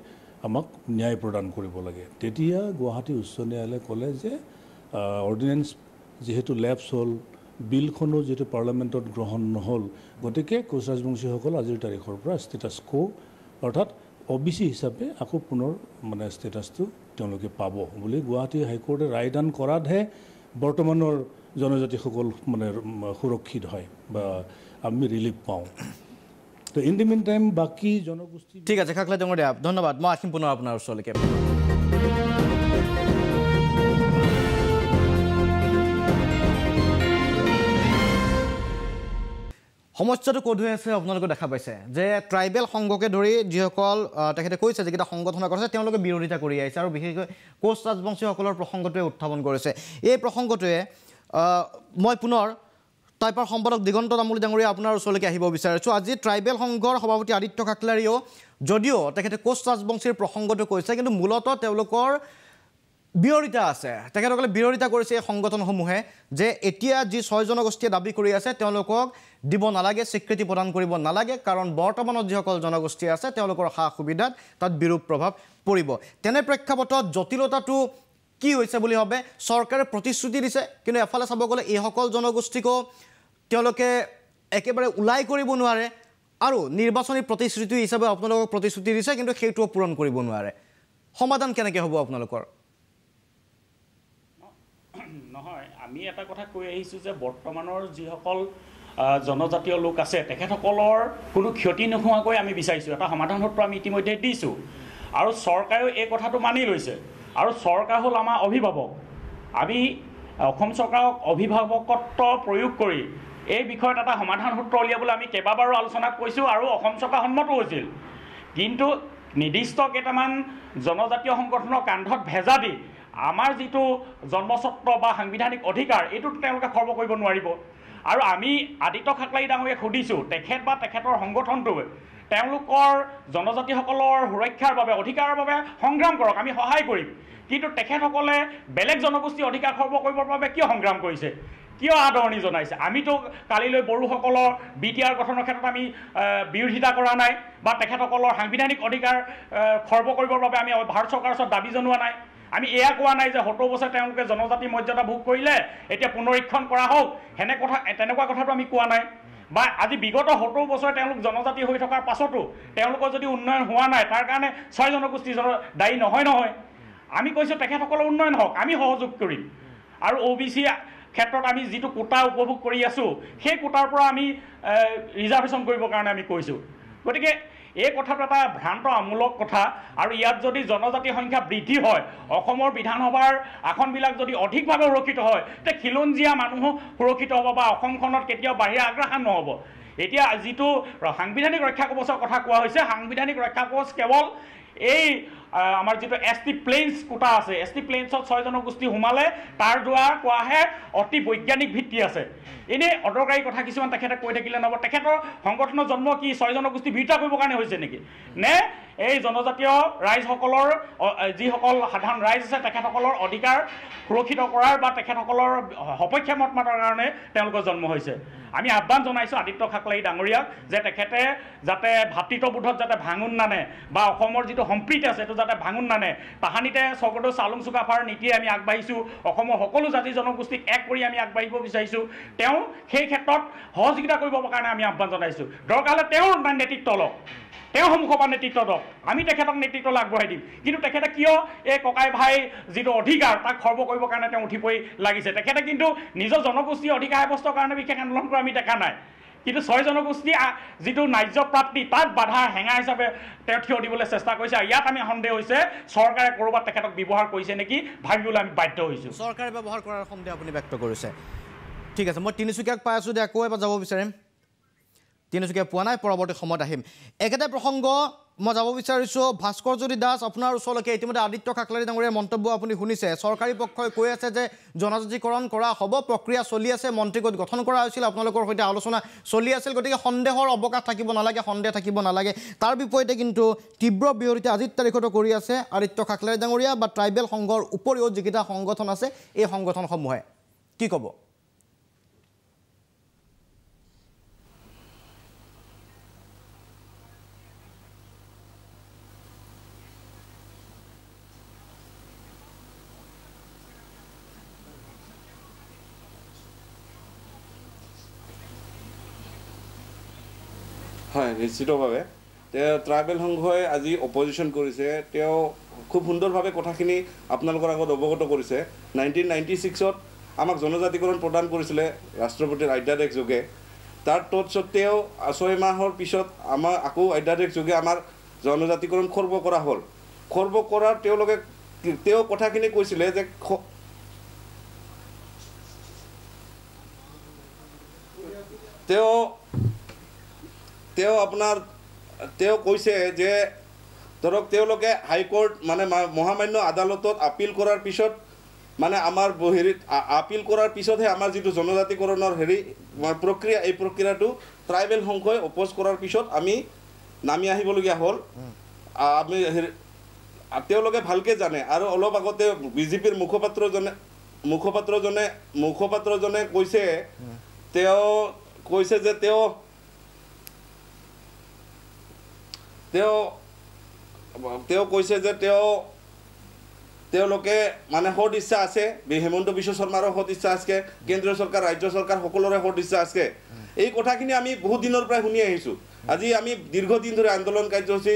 আমাক ন্যায় প্ৰদান কৰিব লাগে তেতিয়া গুৱাহাটী উচ্চ ন্যায়ালয়ে ক'লে যে অৰ্ডিনেঞ্চ যিহেতু লেপছ হ'ল বিলখনো যিহেতু পাৰ্লামেণ্টত গ্ৰহণ নহ'ল গতিকে কোচ ৰাজবংশীসকল আজিৰ তাৰিখৰ পৰা ষ্টেটাছ কো অৰ্থাৎ অ' বি চি হিচাপে আকৌ পুনৰ মানে ষ্টেটাছটো তেওঁলোকে পাব বুলি গুৱাহাটী হাইকোৰ্টে ৰায়দান কৰাতহে বৰ্তমানৰ জনজাতিসকল মানে সুৰক্ষিত হয় বা আমি ৰিলিফ পাওঁ আছে সমস্যাটো ক'ত হৈ আছে আপোনালোকে দেখা পাইছে যে ট্ৰাইবেল সংঘকে ধৰি যিসকল তেখেতে কৈছে যিকেইটা সংগঠনৰ কথা তেওঁলোকে বিৰোধিতা কৰি আহিছে আৰু বিশেষকৈ কোচ ৰাজবংশীসকলৰ প্ৰসংগটোৱে উত্থাপন কৰিছে এই প্ৰসংগটোৱে মই পুনৰ টাইপৰ সম্পাদক দিগন্ত তামুলী ডাঙৰীয়া আপোনাৰ ওচৰলৈকে আহিব বিচাৰিছোঁ আজি ট্ৰাইবেল সংঘৰ সভাপতি আদিত্য কাকলাৰীও যদিও তেখেতে কোচ ৰাজবংশীৰ প্ৰসংগটো কৈছে কিন্তু মূলতঃ তেওঁলোকৰ বিৰোধিতা আছে তেখেতসকলে বিৰোধিতা কৰিছে এই সংগঠনসমূহে যে এতিয়া যি ছয় জনগোষ্ঠীয়ে দাবী কৰি আছে তেওঁলোকক দিব নালাগে স্বীকৃতি প্ৰদান কৰিব নালাগে কাৰণ বৰ্তমানত যিসকল জনগোষ্ঠী আছে তেওঁলোকৰ সা সুবিধাত তাত বিৰূপ প্ৰভাৱ পৰিব তেনে প্ৰেক্ষাপটত জটিলতাটো কি হৈছে বুলি ভাবে চৰকাৰে প্ৰতিশ্ৰুতি দিছে কিন্তু এফালে চাব গ'লে এইসকল জনগোষ্ঠীকো তেওঁলোকে একেবাৰে ওলাই কৰিব নোৱাৰে আৰু নিৰ্বাচনী প্ৰতিশ্ৰুতি হিচাপে আপোনালোকক প্ৰতিশ্ৰুতি দিছে কিন্তু সেইটোও পূৰণ কৰিব নোৱাৰে সমাধান কেনেকৈ হ'ব আপোনালোকৰ নহয় আমি এটা কথা কৈ আহিছোঁ যে বৰ্তমানৰ যিসকল জনজাতীয় লোক আছে তেখেতসকলৰ কোনো ক্ষতি নোহোৱাকৈ আমি বিচাৰিছোঁ এটা সমাধান সূত্ৰ আমি ইতিমধ্যে দিছোঁ আৰু চৰকাৰেও এই কথাটো মানি লৈছে আৰু চৰকাৰ হ'ল আমাৰ অভিভাৱক আমি অসম চৰকাৰক অভিভাৱকত্ব প্ৰয়োগ কৰি এই বিষয়ত এটা সমাধান সূত্ৰ উলিয়াবলৈ আমি কেইবাবাৰো আলোচনা কৈছোঁ আৰু অসম চৰকাৰ সন্মতো হৈছিল কিন্তু নিৰ্দিষ্ট কেইটামান জনজাতীয় সংগঠনৰ কান্ধত ভেজা দি আমাৰ যিটো জন্মস্বত্ব বা সাংবিধানিক অধিকাৰ এইটোত তেওঁলোকে খৰ্ব কৰিব নোৱাৰিব আৰু আমি আদিত্য খাকলাৰী ডাঙৰীয়াক সুধিছোঁ তেখেত বা তেখেতৰ সংগঠনটোৱে তেওঁলোকৰ জনজাতিসকলৰ সুৰক্ষাৰ বাবে অধিকাৰৰ বাবে সংগ্ৰাম কৰক আমি সহায় কৰিম কিন্তু তেখেতসকলে বেলেগ জনগোষ্ঠীৰ অধিকাৰ খৰ্ব কৰিবৰ বাবে কিয় সংগ্ৰাম কৰিছে কিয় আদৰণি জনাইছে আমিতো কালিলৈ বড়োসকলৰ বি টি আৰ গঠনৰ ক্ষেত্ৰত আমি বিৰোধিতা কৰা নাই বা তেখেতসকলৰ সাংবিধানিক অধিকাৰ খৰ্ব কৰিবৰ বাবে আমি ভাৰত চৰকাৰৰ ওচৰত দাবী জনোৱা নাই আমি এয়া কোৱা নাই যে সত্তৰ বছৰ তেওঁলোকে জনজাতি মৰ্যাদা ভোগ কৰিলে এতিয়া পুনৰীক্ষণ কৰা হওক সেনে কথা তেনেকুৱা কথাটো আমি কোৱা নাই বা আজি বিগত সত্তৰ বছৰে তেওঁলোক জনজাতি হৈ থকাৰ পাছতো তেওঁলোকৰ যদি উন্নয়ন হোৱা নাই তাৰ কাৰণে ছয় জনগোষ্ঠী দায়ী নহয় নহয় আমি কৈছোঁ তেখেতসকলৰ উন্নয়ন হওক আমি সহযোগ কৰিম আৰু অ' বি চি ক্ষেত্ৰত আমি যিটো কোটা উপভোগ কৰি আছোঁ সেই কোটাৰ পৰা আমি ৰিজাৰ্ভেশ্যন কৰিবৰ কাৰণে আমি কৈছোঁ গতিকে এই কথাটো এটা ভ্ৰান্ত আমূলক কথা আৰু ইয়াত যদি জনজাতি সংখ্যা বৃদ্ধি হয় অসমৰ বিধানসভাৰ আসনবিলাক যদি অধিকভাৱে সুৰক্ষিত হয় তে খিলঞ্জীয়া মানুহো সুৰক্ষিত হ'ব বা অসমখনত কেতিয়াও বাহিৰা আগ্ৰাসন নহ'ব এতিয়া যিটো সাংবিধানিক ৰক্ষা কবচৰ কথা কোৱা হৈছে সাংবিধানিক ৰক্ষা কবচ কেৱল এই আমাৰ যিটো এছ টি প্লেইনছ কোটা আছে এছ টি প্লেইনছত ছয় জনগোষ্ঠী সোমালে তাৰ দ্বাৰা কোৱাহে অতি বৈজ্ঞানিক ভিত্তি আছে এনেই অদৰকাৰী কথা কিছুমান তেখেতে কৈ থাকিলে নহ'ব তেখেতৰ সংগঠনৰ জন্ম কি ছয় জনগোষ্ঠী ভিৰতা কৰিবৰ কাৰণে হৈছে নেকি নে এই জনজাতীয় ৰাইজসকলৰ যিসকল সাধাৰণ ৰাইজ আছে তেখেতসকলৰ অধিকাৰ সুৰক্ষিত কৰাৰ বা তেখেতসকলৰ সপক্ষে মত মাতাৰ কাৰণে তেওঁলোকৰ জন্ম হৈছে আমি আহ্বান জনাইছোঁ আদিত্য খাকলাই ডাঙৰীয়াক যে তেখেতে যাতে ভাতৃত্ববোধত যাতে ভাঙোন নানে বা অসমৰ যিটো সম্প্ৰীতি আছে সেইটো যাতে যাতে ভাঙোন নানে তাহানিতে স্বৰ্গদেউ চালুং চুকাফাৰ নীতিয়ে আমি আগবাঢ়িছোঁ অসমৰ সকলো জাতি জনগোষ্ঠীক এক কৰি আমি আগবাঢ়িব বিচাৰিছোঁ তেওঁ সেই ক্ষেত্ৰত সহযোগিতা কৰিবৰ কাৰণে আমি আহ্বান জনাইছোঁ দৰকাৰ হ'লে তেওঁৰ নেতৃত্ব লওক তেওঁ সন্মুখৰ পৰা নেতৃত্ব দিয়ক আমি তেখেতক নেতৃত্ব আগবঢ়াই দিম কিন্তু তেখেতে কিয় এই ককাই ভাই যিটো অধিকাৰ তাক খৰ্ব কৰিবৰ কাৰণে তেওঁ উঠি পৰি লাগিছে তেখেতে কিন্তু নিজৰ জনগোষ্ঠীৰ অধিকাৰ ব্যৱস্থাৰ কাৰণে বিশেষ আন্দোলন কৰা আমি দেখা নাই কিন্তু ছয় জনগোষ্ঠী যিটো ন্যায্যপ্ৰাপ্তি তাত বাধা হেঙা হিচাপে তেওঁ থিয় দিবলৈ চেষ্টা কৰিছে আৰু ইয়াত আমি সন্দেহ হৈছে চৰকাৰে ক'ৰবাত তেখেতক ব্যৱহাৰ কৰিছে নেকি ভাবিবলৈ আমি বাধ্য হৈছোঁ চৰকাৰে ব্যৱহাৰ কৰাৰ সন্দেহ আপুনি ব্যক্ত কৰিছে ঠিক আছে মই তিনিচুকীয়াক পাই আছোঁ যে আকৌ এবাৰ যাব বিচাৰিম তিনিচুকীয়া পোৱা নাই পৰৱৰ্তী সময়ত আহিম একেটাই প্ৰসংগ মই যাব বিচাৰিছোঁ ভাস্কৰজ্যোতি দাস আপোনাৰ ওচৰলৈকে ইতিমধ্যে আদিত্য খাকলাৰী ডাঙৰীয়া মন্তব্য আপুনি শুনিছে চৰকাৰী পক্ষই কৈ আছে যে জনজাতিকৰণ কৰা হ'ব প্ৰক্ৰিয়া চলি আছে মন্ত্ৰীগোট গঠন কৰা হৈছিল আপোনালোকৰ সৈতে আলোচনা চলি আছিল গতিকে সন্দেহৰ অৱকাশ থাকিব নালাগে সন্দেহ থাকিব নালাগে তাৰ বিপৰীতে কিন্তু তীব্ৰ বিৰোধিতা আজিৰ তাৰিখতো কৰি আছে আদিত্য খাকলাৰী ডাঙৰীয়া বা ট্ৰাইবেল সংঘৰ উপৰিও যিকেইটা সংগঠন আছে এই সংগঠনসমূহে কি ক'ব নিশ্চিতভাৱে তেওঁ ট্ৰাইবেল সংঘই আজি অপজিশ্যন কৰিছে তেওঁ খুব সুন্দৰভাৱে কথাখিনি আপোনালোকৰ আগত অৱগত কৰিছে নাইনটিন নাইণ্টি ছিক্সত আমাক জনজাতিকৰণ প্ৰদান কৰিছিলে ৰাষ্ট্ৰপতিৰ আদ্যাদেশ যোগে তাৰ তৎসত্বেও ছয় মাহৰ পিছত আমাৰ আকৌ আদ্যাদেশ যোগে আমাৰ জনজাতিকৰণ খৰ্ব কৰা হ'ল খৰ্ব কৰাৰ তেওঁলোকে তেওঁ কথাখিনি কৈছিলে যে তেওঁ তেওঁ আপোনাৰ তেওঁ কৈছে যে ধৰক তেওঁলোকে হাইকৰ্ট মানে মহামান্য আদালতত আপীল কৰাৰ পিছত মানে আমাৰ হেৰিত আপীল কৰাৰ পিছতহে আমাৰ যিটো জনজাতিকৰণৰ হেৰি প্ৰক্ৰিয়া এই প্ৰক্ৰিয়াটো ট্ৰাইবেল সংঘই অপ'জ কৰাৰ পিছত আমি নামি আহিবলগীয়া হ'ল আমি হেৰি তেওঁলোকে ভালকৈ জানে আৰু অলপ আগতে বিজেপিৰ মুখপাত্ৰজনে মুখপাত্ৰজনে মুখপাত্ৰজনে কৈছে তেওঁ কৈছে যে তেওঁ তেওঁ তেওঁ কৈছে যে তেওঁ তেওঁলোকে মানে সদ ইচ্ছা আছে হেমন্ত বিশ্ব শৰ্মাৰো সদ ইচ্ছা আছে কেন্দ্ৰীয় চৰকাৰ ৰাজ্য চৰকাৰ সকলোৰে সদ ইচ্ছা আছে এই কথাখিনি আমি বহুত দিনৰ পৰাই শুনি আহিছোঁ আজি আমি দীৰ্ঘদিন ধৰি আন্দোলন কাৰ্যসূচী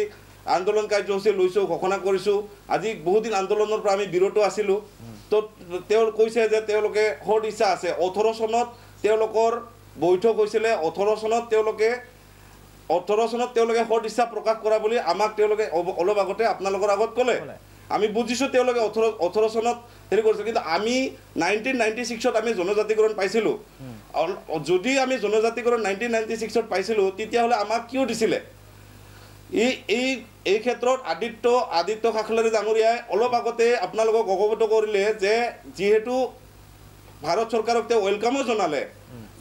আন্দোলন কাৰ্যসূচী লৈছোঁ ঘোষণা কৰিছোঁ আজি বহুদিন আন্দোলনৰ পৰা আমি বিৰত আছিলোঁ তো তেওঁ কৈছে যে তেওঁলোকে ইচ্ছা আছে ওঠৰ চনত তেওঁলোকৰ বৈঠক হৈছিলে ওঠৰ চনত তেওঁলোকে ওঠৰ চনত তেওঁলোকে সদ ইচ্ছা প্ৰকাশ কৰা বুলি আমাক তেওঁলোকে অলপ আগতে আপোনালোকৰ আগত ক'লে আমি বুজিছোঁ তেওঁলোকে ওঠৰ চনত হেৰি কৰিছিল কিন্তু আমি নাইনটিন নাইনটি ছিক্সত আমি জনজাতিকৰণ পাইছিলোঁ যদি আমি জনজাতিকৰণ নাইনটিন নাইনটি ছিক্সত পাইছিলোঁ তেতিয়াহ'লে আমাক কিয় দিছিলে এই এই এই ক্ষেত্ৰত আদিত্য আদিত্য শাসলাৰী ডাঙৰীয়াই অলপ আগতে আপোনালোকক অৱগত কৰিলে যে যিহেতু ভাৰত চৰকাৰক তেওঁ ৱেলকামো জনালে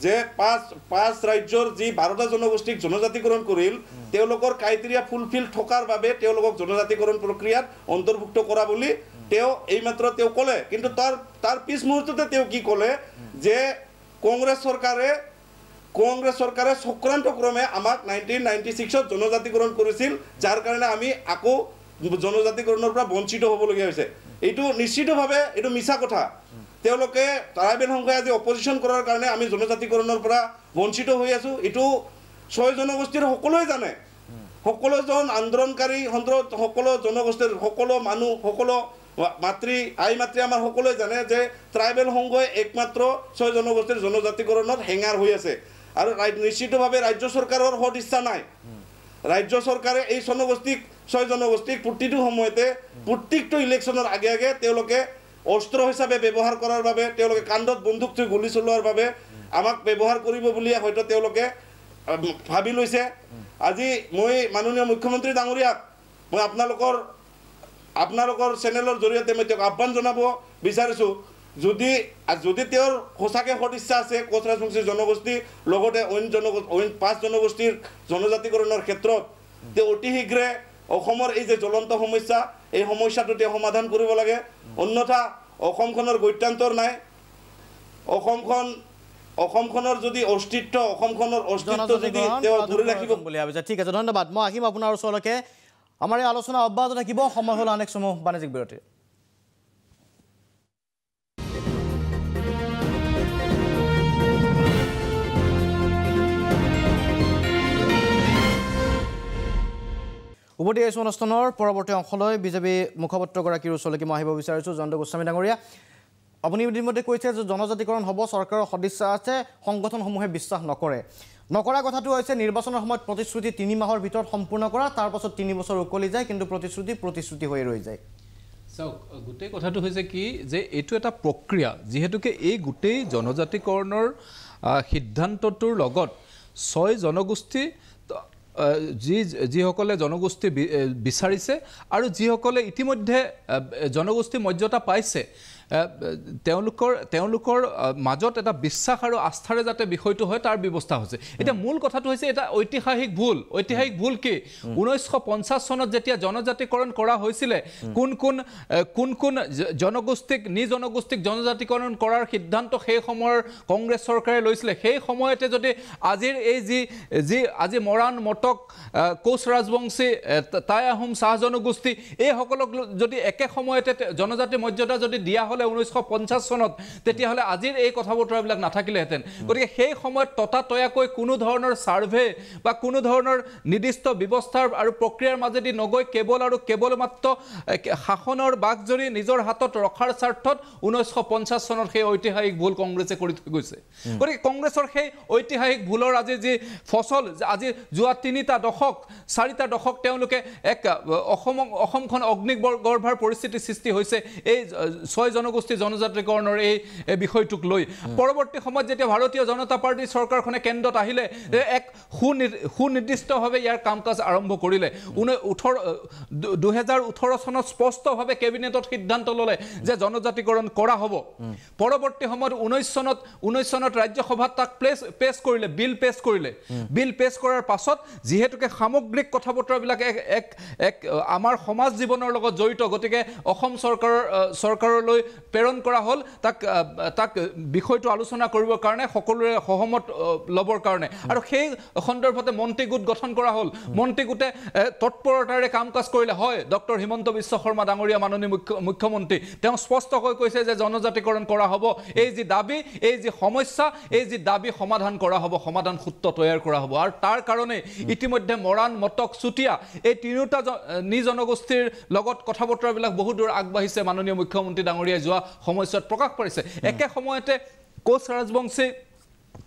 যে পাঁচ পাঁচ ৰাজ্যৰ যি বাৰটা জনগোষ্ঠীক জনজাতিকৰণ কৰিল তেওঁলোকৰ ক্ৰাইটেৰিয়া ফুলফিল থকাৰ বাবে তেওঁলোকক জনজাতিকৰণ প্ৰক্ৰিয়াত অন্তৰ্ভুক্ত কৰা বুলি তেওঁ এইমাত্ৰ তেওঁ ক'লে কিন্তু তাৰ তাৰ পিছ মুহূৰ্ততে তেওঁ কি ক'লে যে কংগ্ৰেছ চৰকাৰে কংগ্ৰেছ চৰকাৰে চক্ৰান্তক্ৰমে আমাক নাইনটিন নাইনটি ছিক্সত জনজাতিকৰণ কৰিছিল যাৰ কাৰণে আমি আকৌ জনজাতিকৰণৰ পৰা বঞ্চিত হ'বলগীয়া হৈছে এইটো নিশ্চিতভাৱে এইটো মিছা কথা তেওঁলোকে ট্ৰাইবেল সংঘই আজি অপজিশ্যন কৰাৰ কাৰণে আমি জনজাতিকৰণৰ পৰা বঞ্চিত হৈ আছোঁ এইটো ছয় জনগোষ্ঠীৰ সকলোৱে জানে সকলোজন আন্দোলনকাৰী সন্দৰ্ভত সকলো জনগোষ্ঠীৰ সকলো মানুহ সকলো মাতৃ আই মাতৃ আমাৰ সকলোৱে জানে যে ট্ৰাইবেল সংঘই একমাত্ৰ ছয় জনগোষ্ঠীৰ জনজাতিকৰণত হেঙাৰ হৈ আছে আৰু নিশ্চিতভাৱে ৰাজ্য চৰকাৰৰ সদ ইচ্ছা নাই ৰাজ্য চৰকাৰে এই জনগোষ্ঠীক ছয় জনগোষ্ঠীক প্ৰতিটো সময়তে প্ৰত্যেকটো ইলেকশ্যনৰ আগে আগে তেওঁলোকে অস্ত্ৰ হিচাপে ব্যৱহাৰ কৰাৰ বাবে তেওঁলোকে কাণ্ডত বন্দুক থৈ গুলী চলোৱাৰ বাবে আমাক ব্যৱহাৰ কৰিব বুলিয়ে হয়তো তেওঁলোকে ভাবি লৈছে আজি মই মাননীয় মুখ্যমন্ত্ৰী ডাঙৰীয়াক মই আপোনালোকৰ আপোনালোকৰ চেনেলৰ জৰিয়তে মই তেওঁক আহ্বান জনাব বিচাৰিছোঁ যদি যদি তেওঁৰ সঁচাকৈ সদিচ্ছা আছে কোচ ৰাজবংশী জনগোষ্ঠীৰ লগতে অইন জনগোষ্ঠী অইন পাঁচ জনগোষ্ঠীৰ জনজাতিকৰণৰ ক্ষেত্ৰত তেওঁ অতি শীঘ্ৰে অসমৰ এই যে জ্বলন্ত সমস্যা এই সমস্যাটো তেওঁ সমাধান কৰিব লাগে অন্যথা অসমখনৰ গত্যান্তৰ নাই অসমখন অসমখনৰ যদি অস্তিত্ব অসমখনৰ অস্তিত্ব যদি তেওঁ ধৰি ৰাখিব বুলি ভাবিছে ঠিক আছে ধন্যবাদ মই আহিম আপোনাৰ ওচৰলৈকে আমাৰ এই আলোচনা অব্যাহত থাকিব সময় হ'ল আন এক চমু বাণিজ্যিক বিৰতিৰ উভতি আহিছোঁ অনুষ্ঠানৰ পৰৱৰ্তী অংশলৈ বিজেপি মুখপাত্ৰগৰাকীৰ ওচৰলৈকে মই আহিব বিচাৰিছোঁ জয়ন্ত গোস্বামী ডাঙৰীয়া আপুনি ইতিমধ্যে কৈছে যে জনজাতিকৰণ হ'ব চৰকাৰৰ সদিচ্ছা আছে সংগঠনসমূহে বিশ্বাস নকৰে নকৰা কথাটো হৈছে নিৰ্বাচনৰ সময়ত প্ৰতিশ্ৰুতি তিনি মাহৰ ভিতৰত সম্পূৰ্ণ কৰা তাৰপাছত তিনি বছৰ উকলি যায় কিন্তু প্ৰতিশ্ৰুতি প্ৰতিশ্ৰুতি হৈয়ে ৰৈ যায় চাওক গোটেই কথাটো হৈছে কি যে এইটো এটা প্ৰক্ৰিয়া যিহেতুকে এই গোটেই জনজাতিকৰণৰ সিদ্ধান্তটোৰ লগত ছয় জনগোষ্ঠী যি যিসকলে জনগোষ্ঠী বিচাৰিছে আৰু যিসকলে ইতিমধ্যে জনগোষ্ঠীৰ মৰ্যাদা পাইছে তেওঁলোকৰ তেওঁলোকৰ মাজত এটা বিশ্বাস আৰু আস্থাৰে যাতে বিষয়টো হয় তাৰ ব্যৱস্থা হৈছে এতিয়া মূল কথাটো হৈছে এটা ঐতিহাসিক ভুল ঐতিহাসিক ভুল কি ঊনৈছশ চনত যেতিয়া জনজাতিকৰণ কৰা হৈছিলে কোন কোন কোন কোন জনগোষ্ঠীক নিজনগোষ্ঠীক জনজাতিকৰণ কৰাৰ সিদ্ধান্ত সেই সময়ৰ কংগ্ৰেছ চৰকাৰে লৈছিলে সেই সময়তে যদি আজিৰ এই যি যি আজি মৰাণ মটক কোচ ৰাজবংশী টাই আহোম চাহ জনগোষ্ঠী এইসকলক যদি একে সময়তে জনজাতি মৰ্যাদা যদি দিয়া হ'লে হ'লে পঞ্চাছ চনত তেতিয়াহ'লে আজিৰ এই কথা বতৰাবিলাক নাথাকিলেহেঁতেন গতিকে সেই সময়ত ততাতৈয়াকৈ কোনো ধৰণৰ ছাৰ্ভে বা কোনো ধৰণৰ নিৰ্দিষ্ট ব্যৱস্থাৰ আৰু প্ৰক্ৰিয়াৰ মাজেদি নগৈ কেৱল আৰু কেৱল মাত্ৰ শাসনৰ বাক নিজৰ হাতত ৰখাৰ স্বাৰ্থত ঊনৈছশ চনৰ সেই ঐতিহাসিক ভুল কংগ্ৰেছে কৰি থৈ গৈছে গতিকে কংগ্ৰেছৰ সেই ঐতিহাসিক ভুলৰ আজি যি ফচল আজি যোৱা তিনিটা দশক চাৰিটা দশক তেওঁলোকে এক অসম অসমখন অগ্নিগৰ্ভাৰ পৰিস্থিতিৰ সৃষ্টি হৈছে এই ছয়জন জনগোষ্ঠী জনজাতিকৰণৰ এই বিষয়টোক লৈ পৰৱৰ্তী সময়ত যেতিয়া ভাৰতীয় জনতা পাৰ্টীৰ চৰকাৰখনে কেন্দ্ৰত আহিলে এক সুনিৰ্দিষ্টভাৱে ইয়াৰ কাম কাজ আৰম্ভ কৰিলে ঊনৈ ওঠৰ দুহেজাৰ ওঠৰ চনত স্পষ্টভাৱে কেবিনেটত সিদ্ধান্ত ল'লে যে জনজাতিকৰণ কৰা হ'ব পৰৱৰ্তী সময়ত ঊনৈছ চনত ঊনৈছ চনত ৰাজ্যসভাত তাক প্লেছ পেছ কৰিলে বিল পেছ কৰিলে বিল পেছ কৰাৰ পাছত যিহেতুকে সামগ্ৰিক কথা বতৰাবিলাক এক এক আমাৰ সমাজ জীৱনৰ লগত জড়িত গতিকে অসম চৰকাৰৰ চৰকাৰলৈ প্ৰেৰণ কৰা হ'ল তাক তাক বিষয়টো আলোচনা কৰিবৰ কাৰণে সকলোৰে সহমত ল'বৰ কাৰণে আৰু সেই সন্দৰ্ভতে মন্ত্ৰী গোট গঠন কৰা হ'ল মন্ত্ৰী গোটে তৎপৰতাৰে কাম কাজ কৰিলে হয় ডক্টৰ হিমন্ত বিশ্ব শৰ্মা ডাঙৰীয়া মাননীয় মুখ্য মুখ্যমন্ত্ৰী তেওঁ স্পষ্টকৈ কৈছে যে জনজাতিকৰণ কৰা হ'ব এই যি দাবী এই যি সমস্যা এই যি দাবী সমাধান কৰা হ'ব সমাধান সূত্ৰ তৈয়াৰ কৰা হ'ব আৰু তাৰ কাৰণেই ইতিমধ্যে মৰাণ মটক চুতীয়া এই তিনিওটা নিজ জনগোষ্ঠীৰ লগত কথা বতৰাবিলাক বহুত দূৰ আগবাঢ়িছে মাননীয় মুখ্যমন্ত্ৰী ডাঙৰীয়াই যোৱা সময়ছোৱাত প্ৰকাশ পাইছে একে সময়তে কোচ ৰাজবংশী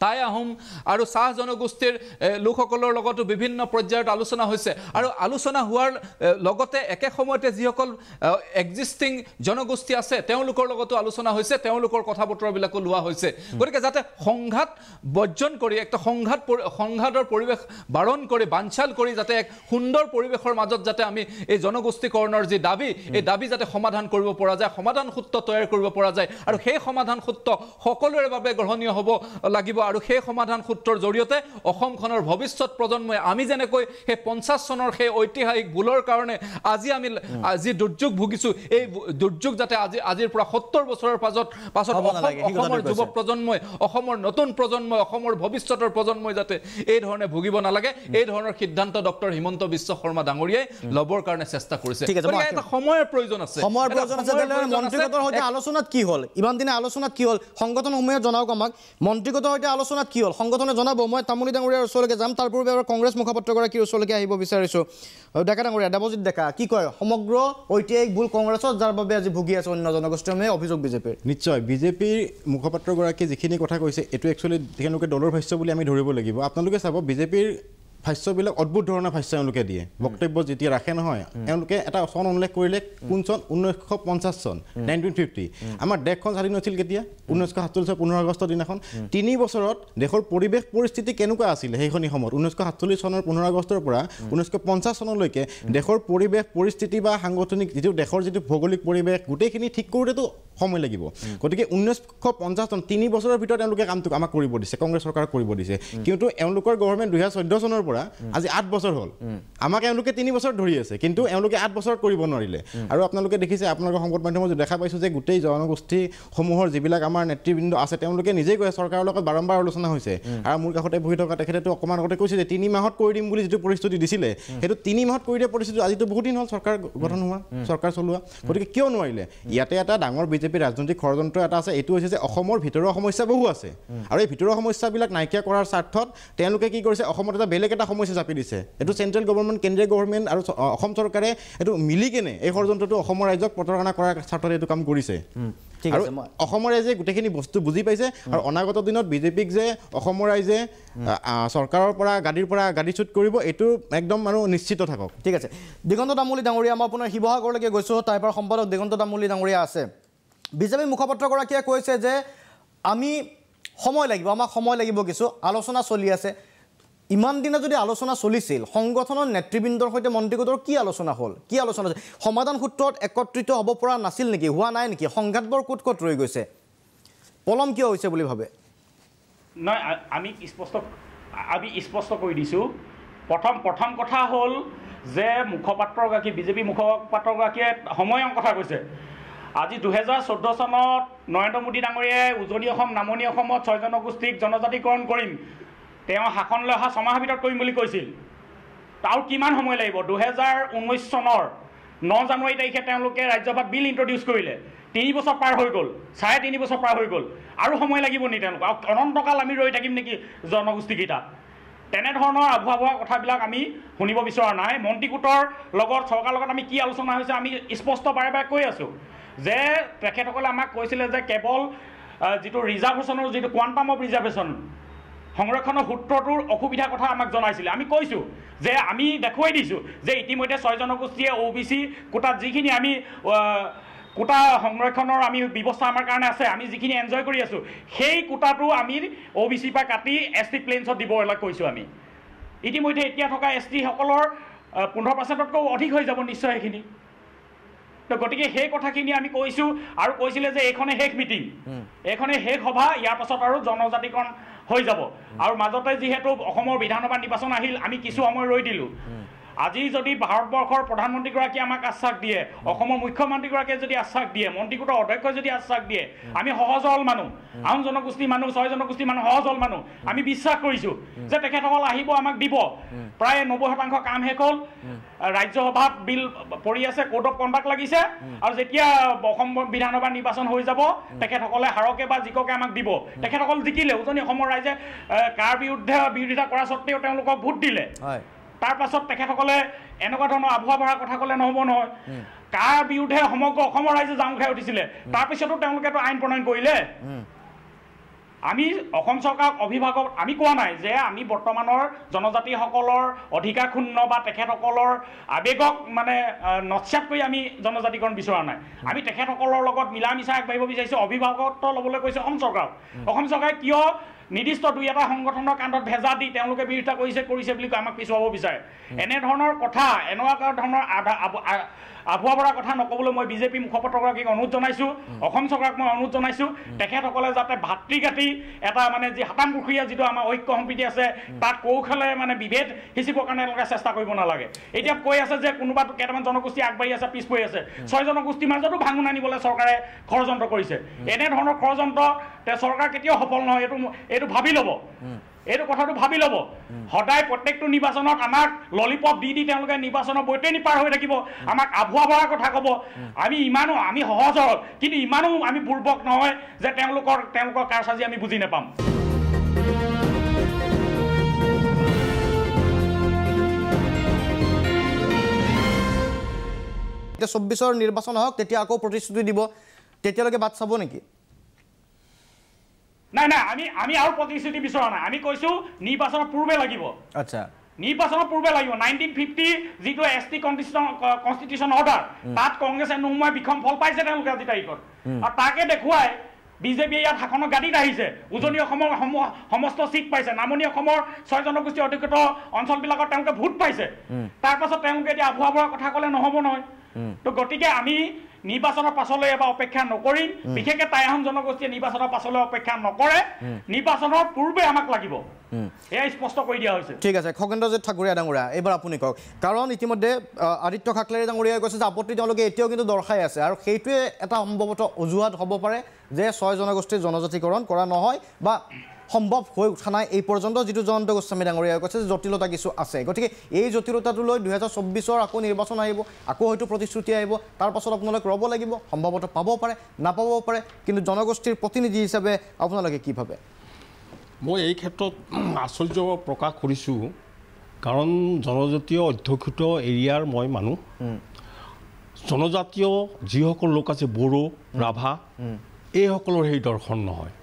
টাই আহোম আৰু চাহ জনগোষ্ঠীৰ লোকসকলৰ লগতো বিভিন্ন পৰ্যায়ত আলোচনা হৈছে আৰু আলোচনা হোৱাৰ লগতে একে সময়তে যিসকল এক্সিষ্টিং জনগোষ্ঠী আছে তেওঁলোকৰ লগতো আলোচনা হৈছে তেওঁলোকৰ কথা বতৰাবিলাকো লোৱা হৈছে গতিকে যাতে সংঘাত বৰ্জন কৰি এক সংঘাত সংঘাতৰ পৰিৱেশ বাৰণ কৰি বাঞ্চাল কৰি যাতে এক সুন্দৰ পৰিৱেশৰ মাজত যাতে আমি এই জনগোষ্ঠীকৰণৰ যি দাবী এই দাবী যাতে সমাধান কৰিব পৰা যায় সমাধান সূত্ৰ তৈয়াৰ কৰিব পৰা যায় আৰু সেই সমাধান সূত্ৰ সকলোৰে বাবে গ্ৰহণীয় হ'ব লাগিব আৰু সেই সমাধান সূত্ৰৰ জৰিয়তে অসমখনৰ ভৱিষ্যত প্ৰজন্মই আমি যেনেকৈ সেই পঞ্চাছ চনৰ সেই ঐতিহাসিক ভুলৰ কাৰণে আজি আমি যি দুৰ্যোগ ভুগিছোঁ এই দুৰ্যোগ যাতে আজি আজিৰ পৰা সত্তৰ বছৰৰ পাছত পাছত অসমৰ যুৱ প্ৰজন্মই অসমৰ নতুন প্ৰজন্মই অসমৰ ভৱিষ্যতৰ প্ৰজন্মই যাতে এই ধৰণে ভুগিব নালাগে এই ধৰণৰ সিদ্ধান্ত ডক্টৰ হিমন্ত বিশ্ব শৰ্মা ডাঙৰীয়াই ল'বৰ কাৰণে চেষ্টা কৰিছে সময়ৰ প্ৰয়োজন আছে আলোচনাত কি হ'ল ইমান দিনে আলোচনাত কি হ'ল সংগঠনসমূহে জনাওক আমাক মন্ত্ৰীগতৰ এতিয়া আলোচনাত কি হ'ল সংগঠনে জনাব মই তামুলি ডাঙৰীয়াৰ ওচৰলৈকে যাম তাৰ পূৰ্বে আৰু কংগ্ৰেছ মুখপাত্ৰগৰাকীৰ ওচৰলৈকে আহিব বিচাৰিছোঁ ডেকা ডাঙৰীয়া দেৱজিৎ ডেকা কি কয় সমগ্ৰ ঐতিহাসিক ভুল কংগ্ৰেছত যাৰ বাবে আজি ভুগি আছে অন্য জনগোষ্ঠীসমূহে অভিযোগ বিজেপিৰ নিশ্চয় বিজেপিৰ মুখপাত্ৰগৰাকীয়ে যিখিনি কথা কৈছে এইটো একচুৱেলি তেওঁলোকে দলৰ ভাষ্য বুলি আমি ধৰিব লাগিব আপোনালোকে চাব বিজেপিৰ ভাষ্যবিলাক অদ্ভুত ধৰণৰ ভাষ্য এওঁলোকে দিয়ে বক্তব্য যেতিয়া ৰাখে নহয় এওঁলোকে এটা চন উল্লেখ কৰিলে কোন চন ঊনৈছশ পঞ্চাছ চন নাইনটিন ফিফটি আমাৰ দেশখন স্বাধীন হৈছিল কেতিয়া ঊনৈছশ সাতচল্লিছৰ পোন্ধৰ আগষ্টৰ দিনাখন তিনি বছৰত দেশৰ পৰিৱেশ পৰিস্থিতি কেনেকুৱা আছিলে সেইখিনি সময়ত ঊনৈছশ সাতচল্লিছ চনৰ পোন্ধৰ আগষ্টৰ পৰা ঊনৈছশ পঞ্চাছ চনলৈকে দেশৰ পৰিৱেশ পৰিস্থিতি বা সাংগঠনিক যিটো দেশৰ যিটো ভৌগোলিক পৰিৱেশ গোটেইখিনি ঠিক কৰোঁতেতো সময় লাগিব গতিকে ঊনৈছশ পঞ্চাছ চন তিনি বছৰৰ ভিতৰত এওঁলোকে কামটো আমাক কৰিব দিছে কংগ্ৰেছ চৰকাৰক কৰিব দিছে কিন্তু এওঁলোকৰ গভৰ্ণমেণ্ট দুহেজাৰ চৈধ্য চনৰ পৰা পৰা আজি আঠ বছৰ হ'ল আমাক এওঁলোকে তিনি বছৰ ধৰি আছে কিন্তু এওঁলোকে আঠ বছৰ কৰিব নোৱাৰিলে আৰু আপোনালোকে দেখিছে আপোনালোকৰ সংবাদ মাধ্যমত দেখা পাইছোঁ যে গোটেই জনগোষ্ঠীসমূহৰ যিবিলাক আমাৰ নেতৃবৃন্দ আছে তেওঁলোকে নিজেই কৈছে চৰকাৰৰ লগত বাৰম্বাৰ আলোচনা হৈছে আৰু মোৰ কাষতে বহি থকা তেখেতেতো অকণমান আগতে কৈছে যে তিনি মাহত কৰি দিম বুলি যিটো পৰিস্থিতি দিছিলে সেইটো তিনি মাহত কৰি দিয়া পৰিস্থিতি আজিতো দিন হ'ল চৰকাৰ গঠন হোৱা চৰকাৰ চলোৱা গতিকে কিয় নোৱাৰিলে ইয়াতে এটা ডাঙৰ বিজেপিৰ ৰাজনৈতিক ষড়যন্ত্ৰ এটা আছে এইটো হৈছে যে অসমৰ ভিতৰুৱা সমস্যা বহু আছে আৰু এই ভিতৰুৱা সমস্যাবিলাক নাইকিয়া কৰাৰ স্বাৰ্থত তেওঁলোকে কি কৰিছে অসমত এটা বেলেগ এটা এটা সমস্যা চাপি দিছে এইটো চেণ্ট্ৰেল গভৰ্মেণ্ট কেন্দ্ৰীয় গভৰ্ণমেণ্ট আৰু অসম চৰকাৰে এইটো মিলি কেনে এই ষড়যন্ত্ৰটো অসমৰ ৰাইজক প্ৰতাৰণা কৰাৰ স্বাৰ্থতে এইটো কাম কৰিছে আৰু অসমৰ ৰাইজে গোটেইখিনি বস্তু বুজি পাইছে আৰু অনাগত দিনত বিজেপিক যে অসমৰ ৰাইজে চৰকাৰৰ পৰা গাড়ীৰ পৰা গাড়ী চুট কৰিব এইটো একদম আৰু নিশ্চিত থাকক ঠিক আছে দিগন্ত তামুলী ডাঙৰীয়া মই আপোনাৰ শিৱসাগৰলৈকে গৈছোঁ তাৰ সম্পাদক দিগন্ত তামুলী ডাঙৰীয়া আছে বিজেপিৰ মুখপাত্ৰগৰাকীয়ে কৈছে যে আমি সময় লাগিব আমাক সময় লাগিব কিছু আলোচনা চলি আছে ইমান দিনা যদি আলোচনা চলিছিল সংগঠনৰ নেতৃবৃন্দৰ সৈতে মন্ত্ৰীগোটৰ কি আলোচনা হ'ল কি আলোচনা সমাধান সূত্ৰত একত্ৰিত হ'ব পৰা নাছিল নেকি হোৱা নাই নেকি সংঘাতবোৰ ক'ত ক'ত ৰৈ গৈছে পলম কিয় হৈছে বুলি ভাবে নহয় আমি স্পষ্ট আমি স্পষ্ট কৰি দিছোঁ প্ৰথম প্ৰথম কথা হ'ল যে মুখপাত্ৰগৰাকী বিজেপি মুখপাত্ৰগৰাকীয়ে সময়ৰ কথা কৈছে আজি দুহেজাৰ চৈধ্য চনত নৰেন্দ্ৰ মোদী ডাঙৰীয়াই উজনি অসম নামনি অসমত ছয় জনগোষ্ঠীক জনজাতিকৰণ কৰিম তেওঁ শাসনলৈ অহা ছমাহৰ ভিতৰত কৰিম বুলি কৈছিল আৰু কিমান সময় লাগিব দুহেজাৰ ঊনৈছ চনৰ ন জানুৱাৰী তাৰিখে তেওঁলোকে ৰাজ্যসভাত বিল ইণ্ট্ৰডিউচ কৰিলে তিনি বছৰ পাৰ হৈ গ'ল চাৰে তিনি বছৰ পাৰ হৈ গ'ল আৰু সময় লাগিব নি তেওঁলোক আৰু অনন্তকাল আমি ৰৈ থাকিম নেকি জনগোষ্ঠীকেইটা তেনেধৰণৰ আবহা বহা কথাবিলাক আমি শুনিব বিচৰা নাই মন্ত্ৰী গোটৰ লগত চৰকাৰৰ লগত আমি কি আলোচনা হৈছে আমি স্পষ্ট বাৰে বাৰে কৈ আছোঁ যে তেখেতসকলে আমাক কৈছিলে যে কেৱল যিটো ৰিজাৰ্ভেশ্যনৰ যিটো কোৱাণ্টাম অফ ৰিজাৰ্ভেশ্যন সংৰক্ষণৰ সূত্ৰটোৰ অসুবিধাৰ কথা আমাক জনাইছিলে আমি কৈছোঁ যে আমি দেখুৱাই দিছোঁ যে ইতিমধ্যে ছয় জনগোষ্ঠীয়ে অ' বি চি কোটাত যিখিনি আমি কোটা সংৰক্ষণৰ আমি ব্যৱস্থা আমাৰ কাৰণে আছে আমি যিখিনি এনজয় কৰি আছোঁ সেই কোটাটো আমি অ' বি চিৰ পৰা কাটি এছ টি প্লেইনছত দিব এলাক কৈছোঁ আমি ইতিমধ্যে এতিয়া থকা এছ টিসকলৰ পোন্ধৰ পাৰ্চেণ্টতকৈও অধিক হৈ যাব নিশ্চয় সেইখিনি তো গতিকে সেই কথাখিনি আমি কৈছোঁ আৰু কৈছিলে যে এইখনে শেষ মিটিং এইখনে শেষ সভা ইয়াৰ পাছত আৰু জনজাতিকৰণ হৈ যাব আৰু মাজতে যিহেতু অসমৰ বিধানসভা নিৰ্বাচন আহিল আমি কিছু সময় ৰৈ দিলোঁ আজি যদি ভাৰতবৰ্ষৰ প্ৰধানমন্ত্ৰীগৰাকীয়ে আমাক আশ্বাস দিয়ে অসমৰ মুখ্যমন্ত্ৰীগৰাকীয়ে যদি আশ্বাস দিয়ে মন্ত্ৰী গোটৰ অধ্যক্ষই যদি আশ্বাস দিয়ে আমি সহজ হল মানুহ আহোম জনগোষ্ঠীৰ মানুহ ছয় জনগোষ্ঠীৰ মানুহ সহজ হল মানুহ আমি বিশ্বাস কৰিছোঁ যে তেখেতসকল আহিব আমাক দিব প্ৰায় নব্বৈ শতাংশ কাম শেষ হ'ল ৰাজ্যসভাত বিল পৰি আছে ক'ৰ্ট অফ কণ্ডাক্ট লাগিছে আৰু যেতিয়া অসম বিধানসভা নিৰ্বাচন হৈ যাব তেখেতসকলে হাৰকে বা জিককে আমাক দিব তেখেতসকল জিকিলে উজনি অসমৰ ৰাইজে কাৰ বিৰুদ্ধে বিৰোধিতা কৰা স্বত্তেও তেওঁলোকক ভোট দিলে তাৰপাছত তেখেতসকলে এনেকুৱা ধৰণৰ আবহাৱা ভৰা কথা ক'লে নহ'ব নহয় কাৰ বিৰুদ্ধে সমগ্ৰ অসমৰ ৰাইজে জাং খাই উঠিছিলে তাৰপিছতো তেওঁলোকেতো আইন প্ৰণয়ন কৰিলে আমি অসম চৰকাৰক অভিভাৱক আমি কোৱা নাই যে আমি বৰ্তমানৰ জনজাতিসকলৰ অধিকাৰ অধিকাৰক্ষুণ্ণ বা তেখেতসকলৰ আৱেগক মানে নচ্ছাত কৰি আমি জনজাতিকৰণ বিচৰা নাই আমি তেখেতসকলৰ লগত মিলা মিছা আগবাঢ়িব বিচাৰিছোঁ অভিভাৱকত্ব ল'বলৈ কৈছোঁ অসম চৰকাৰক অসম চৰকাৰে কিয় নিৰ্দিষ্ট দুই এটা সংগঠনৰ কাণ্ডত ভেজা দি তেওঁলোকে বিৰোধিতা কৰিছে কৰিছে বুলি আমাক পিছুৱাব বিচাৰে এনেধৰণৰ কথা এনেকুৱা ধৰণৰ আধা আভুৱা পৰা কথা নক'বলৈ মই বিজেপি মুখপাত্ৰগৰাকীক অনুৰোধ জনাইছোঁ অসম চৰকাৰক মই অনুৰোধ জনাইছোঁ তেখেতসকলে যাতে ভাতৃঘাতী এটা মানে যি হাতামপুখুৰীয়া যিটো আমাৰ ঐক্য সম্প্ৰীতি আছে তাত কৌশলে মানে বিভেদ সিঁচিবৰ কাৰণে এনেকৈ চেষ্টা কৰিব নালাগে এতিয়া কৈ আছে যে কোনোবা কেইটামান জনগোষ্ঠী আগবাঢ়ি আছে পিছ পৰি আছে ছয় জনগোষ্ঠীৰ মাজতো ভাঙোন আনিবলৈ চৰকাৰে ষড়যন্ত্ৰ কৰিছে এনেধৰণৰ ষড়যন্ত্ৰ চৰকাৰ কেতিয়াও সফল নহয় এইটো এইটো ভাবি ল'ব এইটো কথাটো ভাবি ল'ব সদায় প্ৰত্যেকটো নিৰ্বাচনত আমাক ললিপপ দি দি তেওঁলোকে নিৰ্বাচনৰ বৈতেনি পাৰ হৈ থাকিব আমাক আভুৱা ভৰা কথা ক'ব আমি ইমানো আমি সহজ হ'ল কিন্তু ইমানো আমি বুৰ্বক নহয় যে তেওঁলোকৰ তেওঁলোকৰ কাৰ চাজি আমি বুজি নাপাম এতিয়া চৌব্বিছৰ নিৰ্বাচন হওক তেতিয়া আকৌ প্ৰতিশ্ৰুতি দিব তেতিয়ালৈকে বাট চাব নেকি নাই নাই আমি আমি আৰু প্ৰতিশ্ৰুতি বিচৰা নাই আমি কৈছোঁ নিৰ্বাচনৰ পূৰ্বে লাগিব আচ্ছা নিৰ্বাচনৰ পূৰ্বে লাগিব নাইনটিন ফিফটি যিটো S T constitution constitution order তাত কংগ্ৰেছে নোসোমোৱাই বিষম ফল পাইছে তেওঁলোকে আজি তাৰিখত আৰু তাকে দেখুৱাই বিজেপিয়ে ইয়াত শাসনৰ গাদীত আহিছে উজনি অসমৰ সমস্ত চিট পাইছে নামনি অসমৰ ছয় জনগোষ্ঠী অধিকৃত অঞ্চলবিলাকত তেওঁলোকে ভোট পাইছে তাৰপাছত তেওঁলোকে এতিয়া আবহাৱাৰ কথা ক'লে নহ'ব নহয় তো গতিকে আমি নিৰ্বাচনৰ পাছলৈ এবাৰ অপেক্ষা নকৰি বিশেষকৈ টাই আহোম জনগোষ্ঠীয়ে নিৰ্বাচনৰ পাছলৈ অপেক্ষা নকৰে নিৰ্বাচনৰ পূৰ্বে আমাক লাগিব ঠিক আছে খগেন্দ্ৰজিৎ ঠাকুৰীয়া ডাঙৰীয়া এইবাৰ আপুনি কওক কাৰণ ইতিমধ্যে আদিত্য খাকলাৰী ডাঙৰীয়াই কৈছে যে আপত্তি তেওঁলোকে এতিয়াও কিন্তু দৰ্শাই আছে আৰু সেইটোৱে এটা সম্ভৱতঃ অজুহাত হ'ব পাৰে যে ছয় জনগোষ্ঠীৰ জনজাতিকৰণ কৰা নহয় বা সম্ভৱ হৈ উঠা নাই এই পৰ্যন্ত যিটো জয়ন্ত গোস্বামী ডাঙৰীয়াই কৈছে যে জটিলতা কিছু আছে গতিকে এই জটিলতাটো লৈ দুহেজাৰ চৌব্বিছৰ আকৌ নিৰ্বাচন আহিব আকৌ হয়তো প্ৰতিশ্ৰুতি আহিব তাৰ পাছত আপোনালোকে ৰ'ব লাগিব সম্ভৱতঃ পাব পাৰে নাপাবও পাৰে কিন্তু জনগোষ্ঠীৰ প্ৰতিনিধি হিচাপে আপোনালোকে কি ভাবে মই এই ক্ষেত্ৰত আশ্চৰ্য প্ৰকাশ কৰিছোঁ কাৰণ জনজাতীয় অধ্যক্ষিত এৰিয়াৰ মই মানুহ জনজাতীয় যিসকল লোক আছে বড়ো ৰাভা এইসকলৰ সেই দৰ্শন নহয়